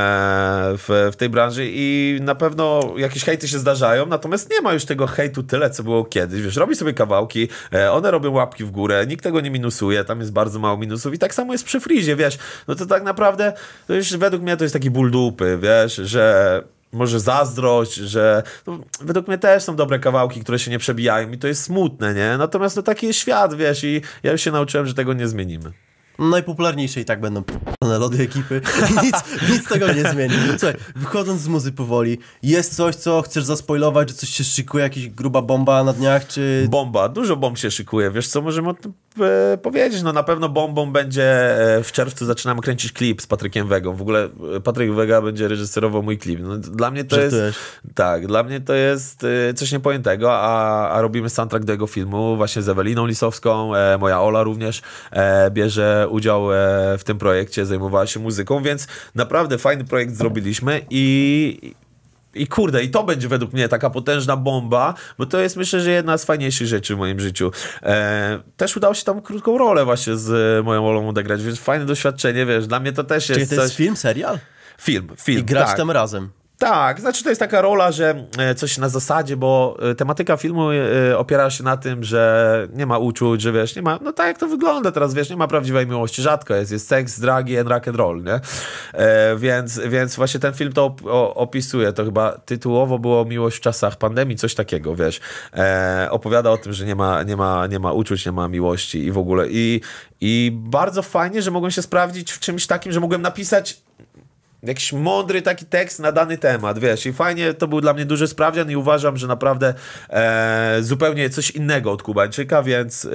w, w tej branży i na pewno jakieś hejty się zdarzają, natomiast nie ma już tego hejtu tyle, co było kiedyś. Wiesz, robi sobie kawałki, one robią łapki w górę, nikt tego nie minusuje, tam jest bardzo mało minusów i tak samo jest przy frizie, wiesz. No to tak naprawdę, to już według mnie to jest taki ból dupy, wiesz, że może zazdrość, że no, według mnie też są dobre kawałki, które się nie przebijają i to jest smutne, nie? Natomiast no taki jest świat, wiesz, i ja już się nauczyłem, że tego nie zmienimy najpopularniejsze i tak będą na lody ekipy. Nic, nic tego nie zmieni. Słuchaj, wychodząc z muzy powoli, jest coś, co chcesz zaspoilować, że coś się szykuje, jakaś gruba bomba na dniach, czy... Bomba, dużo bomb się szykuje, wiesz co, możemy o tym e, powiedzieć. No na pewno bombą będzie e, w czerwcu zaczynamy kręcić klip z Patrykiem Wegą. W ogóle e, Patryk Wega będzie reżyserował mój klip. No, dla mnie to jest... Tak, dla mnie to jest e, coś niepojętego, a, a robimy soundtrack do jego filmu właśnie z Eweliną Lisowską, e, moja Ola również bierze udział e, w tym projekcie, zajmowała się muzyką, więc naprawdę fajny projekt zrobiliśmy i, i kurde, i to będzie według mnie taka potężna bomba, bo to jest myślę, że jedna z fajniejszych rzeczy w moim życiu. E, też udało się tam krótką rolę właśnie z moją rolą odegrać, więc fajne doświadczenie, wiesz, dla mnie to też jest czy to coś... jest film, serial? Film, film. I grać tak. tam razem. Tak, znaczy to jest taka rola, że e, coś na zasadzie, bo e, tematyka filmu e, opiera się na tym, że nie ma uczuć, że wiesz, nie ma, no tak jak to wygląda teraz, wiesz, nie ma prawdziwej miłości, rzadko jest, jest seks, dragi and rock and roll, nie? E, więc, więc właśnie ten film to op opisuje, to chyba tytułowo było Miłość w czasach pandemii, coś takiego, wiesz. E, opowiada o tym, że nie ma, nie, ma, nie ma uczuć, nie ma miłości i w ogóle i, i bardzo fajnie, że mogłem się sprawdzić w czymś takim, że mogłem napisać jakiś mądry taki tekst na dany temat, wiesz, i fajnie, to był dla mnie duży sprawdzian i uważam, że naprawdę e, zupełnie coś innego od Kubańczyka, więc e,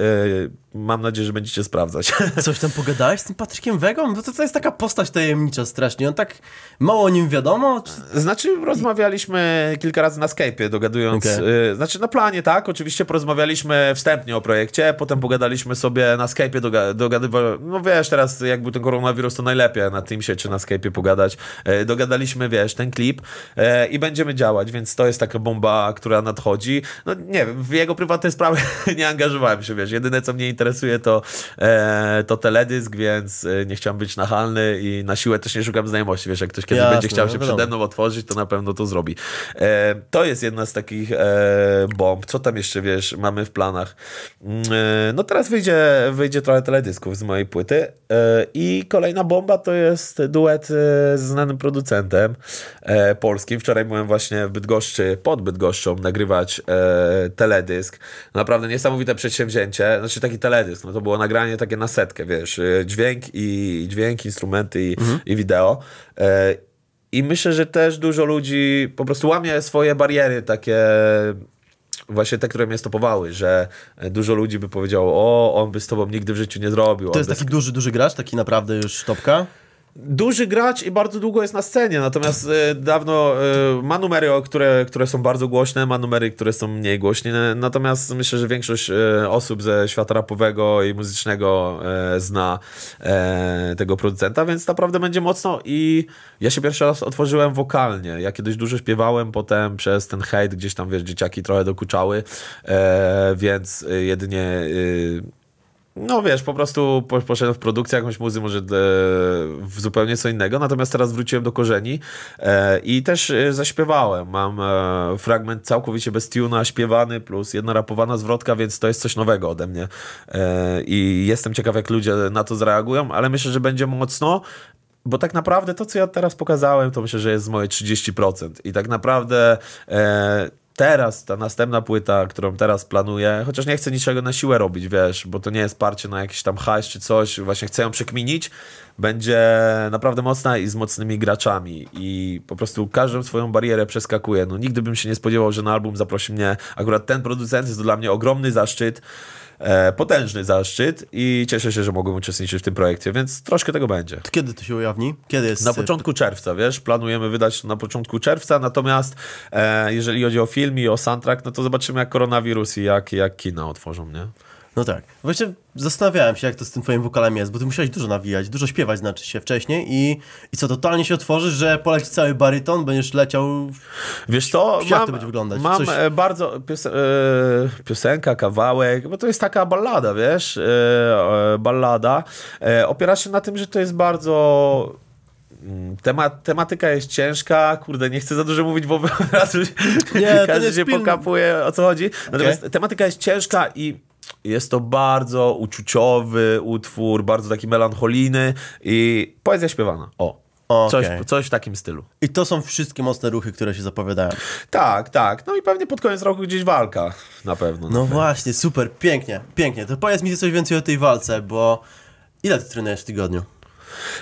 mam nadzieję, że będziecie sprawdzać. Coś tam pogadałeś z tym Patrykiem Wegą? No to, to jest taka postać tajemnicza strasznie. On tak mało o nim wiadomo. Czy... Znaczy, rozmawialiśmy kilka razy na Skype'ie, dogadując. Okay. Y, znaczy, na planie, tak. Oczywiście porozmawialiśmy wstępnie o projekcie, potem pogadaliśmy sobie na Skype'ie, doga No wiesz, teraz jak był ten koronawirus, to najlepiej na Teamsie czy na Skype'ie pogadać. Y, dogadaliśmy, wiesz, ten klip y, i będziemy działać, więc to jest taka bomba, która nadchodzi. No nie wiem, w jego prywatne sprawy nie angażowałem się, wiesz. Jedyne, co mnie interesuje, interesuje to, e, to teledysk, więc e, nie chciałem być nachalny i na siłę też nie szukam znajomości. Wiesz, jak ktoś kiedyś Jasne, będzie chciał no się przede mną otworzyć, to na pewno to zrobi. E, to jest jedna z takich e, bomb. Co tam jeszcze, wiesz, mamy w planach? Mm, e, no teraz wyjdzie, wyjdzie trochę teledysków z mojej płyty e, i kolejna bomba to jest duet z znanym producentem polskim. Wczoraj byłem właśnie w Bydgoszczy, pod Bydgoszczą nagrywać teledysk. Naprawdę niesamowite przedsięwzięcie. Znaczy taki teledysk teledysk. No to było nagranie takie na setkę, wiesz, y, dźwięk i dźwięk, instrumenty i, mhm. i wideo. E, I myślę, że też dużo ludzi po prostu łamie swoje bariery takie właśnie te, które mnie stopowały, że dużo ludzi by powiedziało, o, on by z tobą nigdy w życiu nie zrobił. To jest by... taki duży, duży gracz, taki naprawdę już topka? duży gracz i bardzo długo jest na scenie, natomiast e, dawno e, ma numery, które, które są bardzo głośne, ma numery, które są mniej głośne, natomiast myślę, że większość e, osób ze świata rapowego i muzycznego zna tego producenta, więc naprawdę będzie mocno i ja się pierwszy raz otworzyłem wokalnie, ja kiedyś dużo śpiewałem, potem przez ten hejt gdzieś tam, wiesz, dzieciaki trochę dokuczały, więc jedynie no wiesz, po prostu poszedłem w produkcję jakąś muzy, może e, w zupełnie co innego, natomiast teraz wróciłem do korzeni e, i też e, zaśpiewałem. Mam fragment całkowicie bez tuna, śpiewany plus jedna rapowana zwrotka, więc to jest coś nowego ode mnie i jestem ciekaw jak ludzie na to zareagują, ale myślę, że będzie mocno bo tak naprawdę to, co ja teraz pokazałem, to myślę, że jest moje 30%. I tak naprawdę teraz ta następna płyta, którą teraz planuję, chociaż nie chcę niczego na siłę robić, wiesz, bo to nie jest parcie na jakiś tam hajs czy coś, właśnie chcę ją przekminić, będzie naprawdę mocna i z mocnymi graczami i po prostu każdą swoją barierę przeskakuje. No nigdy bym się nie spodziewał, że na album zaprosi mnie akurat ten producent, jest to dla mnie ogromny zaszczyt. E, potężny zaszczyt i cieszę się, że mogłem uczestniczyć w tym projekcie, więc troszkę tego będzie. To kiedy to się ujawni? Kiedy jest? Na e, początku czerwca, wiesz, planujemy wydać na początku czerwca, natomiast e, jeżeli chodzi o film i o soundtrack, no to zobaczymy jak koronawirus i jak, jak kina otworzą, nie? No tak. Właśnie zastanawiałem się, jak to z tym twoim wokalem jest, bo ty musiałeś dużo nawijać, dużo śpiewać znaczy się wcześniej i, i co, totalnie się otworzy, że poleci cały baryton, będziesz leciał... Wiesz co, jak mam, to będzie wyglądać? Mam Coś... E, bardzo... Pios e, piosenka, kawałek, bo to jest taka ballada, wiesz? E, ballada. opiera się na tym, że to jest bardzo mm, temat, tematyka jest ciężka, kurde, nie chcę za dużo mówić, bo od razu nie, każdy się pokapuje, o co chodzi. Natomiast okay. tematyka jest ciężka i jest to bardzo uczuciowy utwór, bardzo taki melancholijny i poezja śpiewana. O. Okay. Coś, coś w takim stylu. I to są wszystkie mocne ruchy, które się zapowiadają. Tak, tak. No i pewnie pod koniec roku gdzieś walka. Na pewno. No na pewno. właśnie, super, pięknie, pięknie. To powiedz mi coś więcej o tej walce, bo ile ty trenujesz w tygodniu?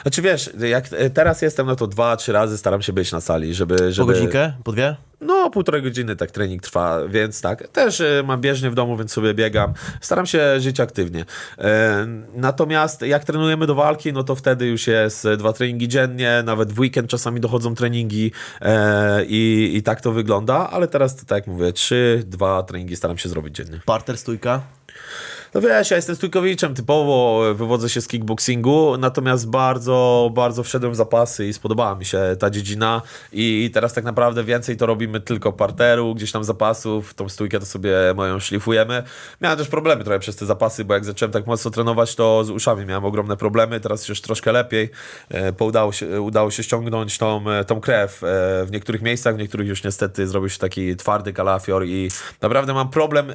Znaczy wiesz, jak e, teraz jestem, no to dwa, trzy razy staram się być na sali, żeby... żeby... Po godzinkę? Po dwie? No, półtorej godziny tak trening trwa, więc tak. Też e, mam bieżnię w domu, więc sobie biegam. Staram się żyć aktywnie. E, natomiast jak trenujemy do walki, no to wtedy już jest dwa treningi dziennie, nawet w weekend czasami dochodzą treningi i, i tak to wygląda, ale teraz to tak jak mówię, trzy, dwa treningi staram się zrobić dziennie. Parter, stójka? No wiesz, ja jestem stójkowiczem, typowo wywodzę się z kickboxingu, natomiast bardzo, bardzo wszedłem w zapasy i spodobała mi się ta dziedzina i teraz tak naprawdę więcej to robimy tylko parteru, gdzieś tam zapasów, tą stójkę to sobie moją szlifujemy. Miałem też problemy trochę przez te zapasy, bo jak zacząłem tak mocno trenować, to z uszami miałem ogromne problemy, teraz już troszkę lepiej, bo e, udało się, udało się ściągnąć tą, e, tą krew e, w niektórych miejscach, w niektórych już niestety zrobił się taki twardy kalafior i naprawdę mam problem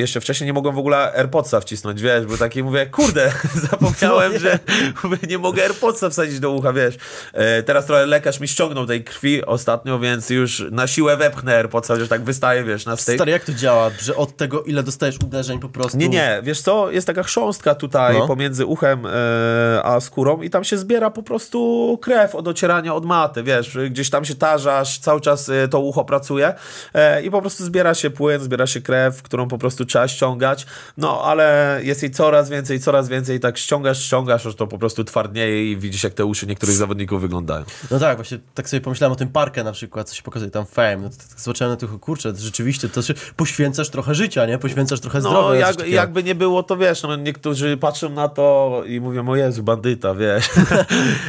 jeszcze wcześniej nie mogłem w ogóle AirPodsa wcisnąć, wiesz, był taki, mówię, kurde, zapomniałem, no że nie mogę AirPodsa wsadzić do ucha, wiesz. E, teraz trochę lekarz mi ściągnął tej krwi ostatnio, więc już na siłę wepchnę AirPodsa, chociaż tak wystaje, wiesz, na Stary, jak to działa, że od tego, ile dostajesz uderzeń po prostu... Nie, nie, wiesz co, jest taka chrząstka tutaj no. pomiędzy uchem e, a skórą i tam się zbiera po prostu krew od ocierania od maty, wiesz, gdzieś tam się tarzasz, cały czas e, to ucho pracuje i po prostu zbiera się płyn, zbiera się krew, którą po prostu trzeba ściągać, no ale jest jej coraz więcej, coraz więcej, tak ściągasz, ściągasz, aż to po prostu twardnieje i widzisz, jak te uszy niektórych zawodników wyglądają. No tak, właśnie tak sobie pomyślałem o tym parkę na przykład, co się pokazuje tam fame, no tak zobaczyłem na tych, kurczę, rzeczywiście, to się poświęcasz trochę życia, nie? Poświęcasz trochę no, zdrowia. No jak, jakby nie było, to wiesz, no, niektórzy patrzą na to i mówią, o Jezu, bandyta, wiesz,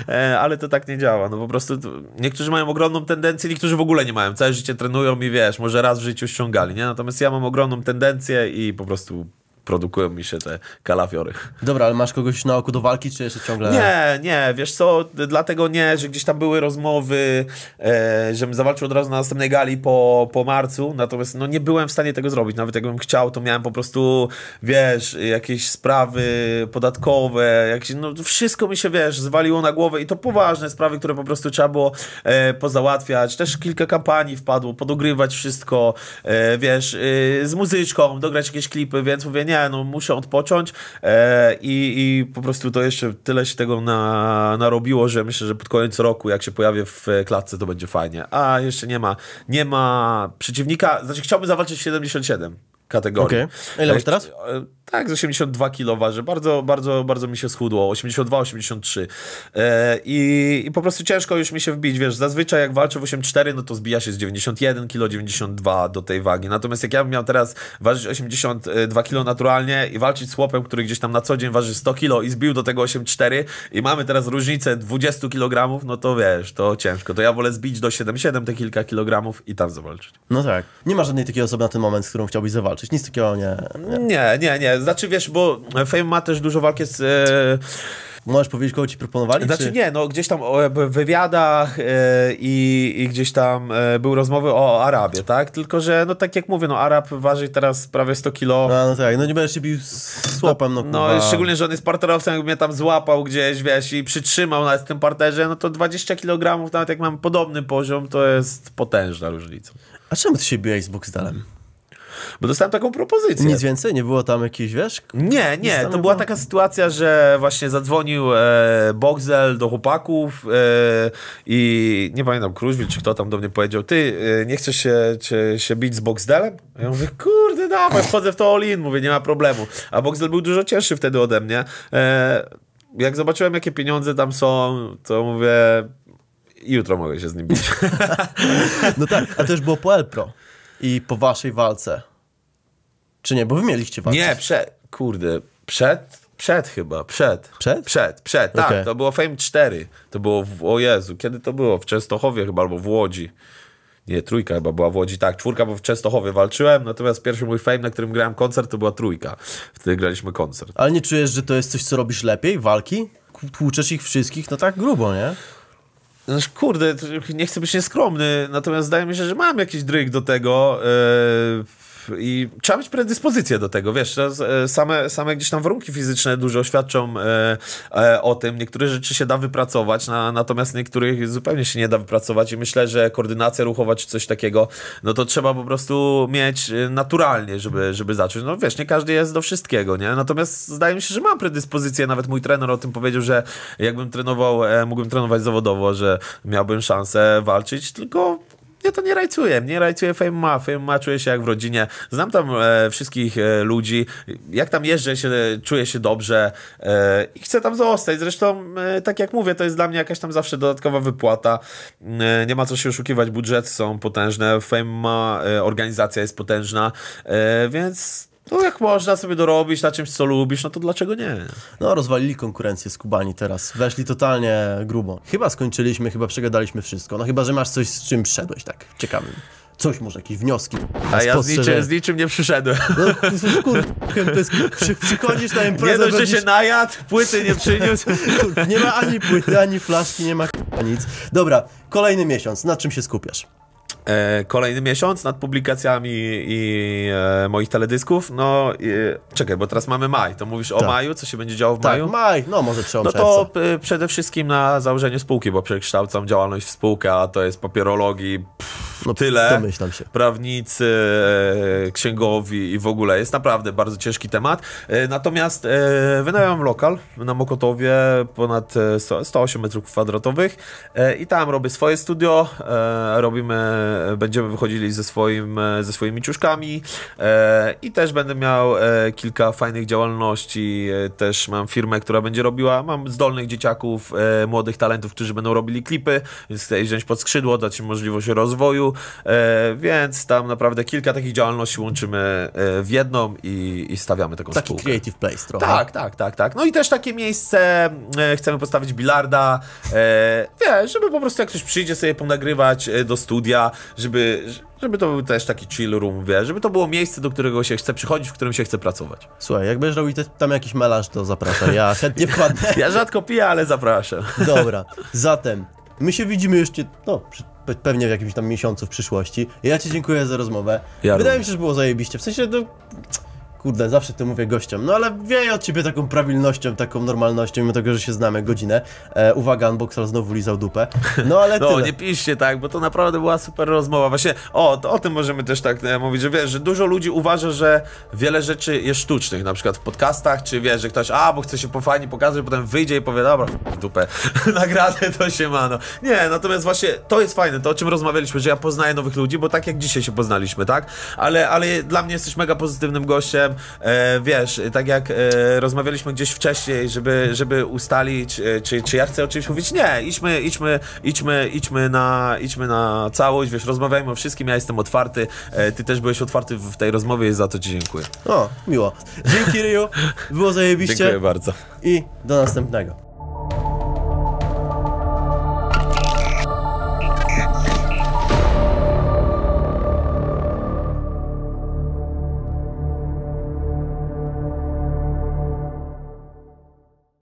e, ale to tak nie działa, no po prostu niektórzy mają ogromną tendencję, niektórzy w ogóle nie mają, całe życie trenują i wiesz, może raz w życiu ściągali, nie? Natomiast ja mam ogromną tendencję i po prostu produkują mi się te kalafiory. Dobra, ale masz kogoś na oku do walki, czy jeszcze ciągle... Nie, nie, wiesz co, dlatego nie, że gdzieś tam były rozmowy, e, żebym zawalczył od razu na następnej gali po, po marcu, natomiast no nie byłem w stanie tego zrobić, nawet jakbym chciał, to miałem po prostu, wiesz, jakieś sprawy podatkowe, jakieś, no wszystko mi się, wiesz, zwaliło na głowę i to poważne sprawy, które po prostu trzeba było e, pozałatwiać, też kilka kampanii wpadło, podogrywać wszystko, e, wiesz, e, z muzyczką, dograć jakieś klipy, więc mówię, nie, nie, no muszę odpocząć e, i, i, po prostu to jeszcze tyle się tego na, narobiło, że myślę, że pod koniec roku, jak się pojawię w e, klatce, to będzie fajnie. A jeszcze nie ma, nie ma przeciwnika, znaczy chciałbym zawalczyć 77, kategorii. Okay. Ile masz e, teraz? E, tak, z 82 kg waży. Bardzo, bardzo, bardzo mi się schudło. 82, 83. E, i, I po prostu ciężko już mi się wbić, wiesz, zazwyczaj jak walczę w 84, no to zbija się z 91 kg, 92 do tej wagi. Natomiast jak ja bym miał teraz ważyć 82 kg naturalnie i walczyć z chłopem, który gdzieś tam na co dzień waży 100 kg i zbił do tego 84 i mamy teraz różnicę 20 kg, no to wiesz, to ciężko. To ja wolę zbić do 77 te kilka kilogramów i tam zawalczyć. No tak. Nie ma żadnej takiej osoby na ten moment, z którą chciałbyś zawalczyć walczyć, nic takiego nie, nie... Nie, nie, Znaczy, wiesz, bo Fame ma też dużo walki z... E... Możesz powiedzieć, kogo ci proponowali? Znaczy czy... nie, no gdzieś tam w wywiadach yy, i, gdzieś tam yy, były rozmowy o Arabie, tak? Tylko, że no tak jak mówię, no Arab waży teraz prawie 100 kilo. No, no tak, no nie będziesz się bił z no, no, no szczególnie, że on jest parterowcem, jakby mnie tam złapał gdzieś, wiesz, i przytrzymał nawet w tym parterze, no to 20 kg, nawet jak mam podobny poziom, to jest potężna różnica. A czemu ty się biłeś z Boxdalem? Bo dostałem taką propozycję. Nic więcej? Nie było tam jakiś, wiesz? Nie, nie. To była taka sytuacja, że właśnie zadzwonił e, do chłopaków e, i nie pamiętam, Kruźwil czy kto tam do mnie powiedział, ty e, nie chcesz się, czy, się bić z Boxdelem? A ja mówię, kurde, dawaj, wchodzę w to Olin, mówię, nie ma problemu. A Boxel był dużo cięższy wtedy ode mnie. E, jak zobaczyłem, jakie pieniądze tam są, to mówię jutro mogę się z nim bić. No tak, a to już było po Elpro i po waszej walce. Czy nie? Bo wy mieliście walczyć. Nie, przed, kurde, przed... Przed chyba, przed. Przed? Przed, przed, tak. Okay. To było Fame 4. To było, w, o Jezu, kiedy to było? W Częstochowie chyba, albo w Łodzi. Nie, trójka chyba była w Łodzi, tak, czwórka, bo w Częstochowie walczyłem, natomiast pierwszy mój fame, na którym grałem koncert, to była trójka. Wtedy graliśmy koncert. Ale nie czujesz, że to jest coś, co robisz lepiej? Walki? Tłuczesz ich wszystkich, no tak grubo, nie? No kurde, nie chcę być nieskromny, natomiast zdaje mi się, że mam jakiś dryg do tego. Yy i trzeba mieć predyspozycję do tego, wiesz, e, same, same gdzieś tam warunki fizyczne dużo świadczą e, e, o tym. Niektóre rzeczy się da wypracować, na, natomiast niektórych zupełnie się nie da wypracować i myślę, że koordynacja ruchowa czy coś takiego, no to trzeba po prostu mieć naturalnie, żeby, żeby zacząć. No wiesz, nie każdy jest do wszystkiego, nie? Natomiast zdaje mi się, że mam predyspozycję, nawet mój trener o tym powiedział, że jakbym trenował, mógłbym trenować zawodowo, że miałbym szansę walczyć, tylko ja to nie rajcuję, nie rajcuję Fame Ma, Fame Ma czuję się jak w rodzinie, znam tam e, wszystkich e, ludzi, jak tam jeżdżę się, czuję się dobrze e, i chcę tam zostać, zresztą e, tak jak mówię, to jest dla mnie jakaś tam zawsze dodatkowa wypłata, e, nie ma co się oszukiwać, budżety są potężne, Fame Ma, e, organizacja jest potężna, więc no jak można sobie dorobić na czymś, co lubisz, no to dlaczego nie? No rozwalili konkurencję z Kubani teraz. Weszli totalnie grubo. Chyba skończyliśmy, chyba przegadaliśmy wszystko. No chyba, że masz coś, z czym przyszedłeś, tak ciekawym coś może, jakieś wnioski. A ja z niczym, z niczym nie przyszedłem. No, to jest, przy, przychodzisz na imprezę... Nie dość, że się najadł, płyty nie przyniósł. nie ma ani płyty, ani flaszki, nie ma nic. Dobra, kolejny miesiąc, na czym się skupiasz? E, kolejny miesiąc nad publikacjami i e, moich teledysków. No, e, czekaj, bo teraz mamy maj. To mówisz tak. o maju, co się będzie działo w tak, maju? maj, no może przełom No to p, przede wszystkim na założenie spółki, bo przekształcam działalność w spółkę, a to jest papierologii. Pff no, tyle. Domyślam się. Prawnicy, e, księgowi i w ogóle. Jest naprawdę bardzo ciężki temat. E, natomiast e, wynająłem lokal na Mokotowie, ponad 108 metrów kwadratowych i tam robię swoje studio, robimy, będziemy wychodzili ze, swoim, ze swoimi ciuszkami i też będę miał kilka fajnych działalności, też mam firmę, która będzie robiła, mam zdolnych dzieciaków, młodych talentów, którzy będą robili klipy, więc chcę wziąć pod skrzydło, dać im możliwość rozwoju, E, więc tam naprawdę kilka takich działalności łączymy e, w jedną i, i stawiamy taką Taki spółkę. creative place trochę. Tak, tak, tak, tak. No i też takie miejsce, e, chcemy postawić bilarda, wiesz, żeby po prostu jak ktoś przyjdzie sobie ponagrywać do studia, żeby, żeby to był też taki chill room, wiesz, żeby to było miejsce, do którego się chce przychodzić, w którym się chce pracować. Słuchaj, jak będziesz robił tam jakiś melarz, to zapraszam, ja chętnie wpadnę. ja rzadko piję, ale zapraszam. Dobra, zatem my się widzimy jeszcze, no, przy pewnie w jakimś tam miesiącu w przyszłości. Ja ci dziękuję za rozmowę. Ja Wydaje mi się, że było zajebiście. W sensie, no, kurde, zawsze to mówię gościom, no ale wieję od ciebie taką prawilnością, taką normalnością, mimo tego, że się znamy godzinę. E, uwaga, Unboxer znowu lizał dupę. No ale No, nie piszcie tak, bo to naprawdę była super rozmowa. Właśnie, o, to o tym możemy też tak e, mówić, że wiesz, że dużo ludzi uważa, że wiele rzeczy jest sztucznych, na przykład w podcastach, czy wiesz, że ktoś, a, bo chce się po fajnie pokazać, potem wyjdzie i powie, dobra, w dupę, nagrane to się ma, no. Nie, natomiast właśnie to jest fajne, to o czym rozmawialiśmy, że ja poznaję nowych ludzi, bo tak jak dzisiaj się poznaliśmy, tak? Ale, ale dla mnie jesteś mega pozytywnym gościem, e, wiesz, tak jak e, rozmawialiśmy gdzieś wcześniej, żeby, żeby ustalić, e, czy, czy ja chcę oczywiście mówić, nie, idźmy, idźmy, idźmy, idźmy na, idźmy na całość, wiesz, rozmawiajmy o wszystkim, ja jestem otwarty, e, ty też byłeś otwarty w tej rozmowie i za to ci dziękuję. O, miło. Dzięki Ryu, było zajebiście. Dziękuję bardzo. I do następnego.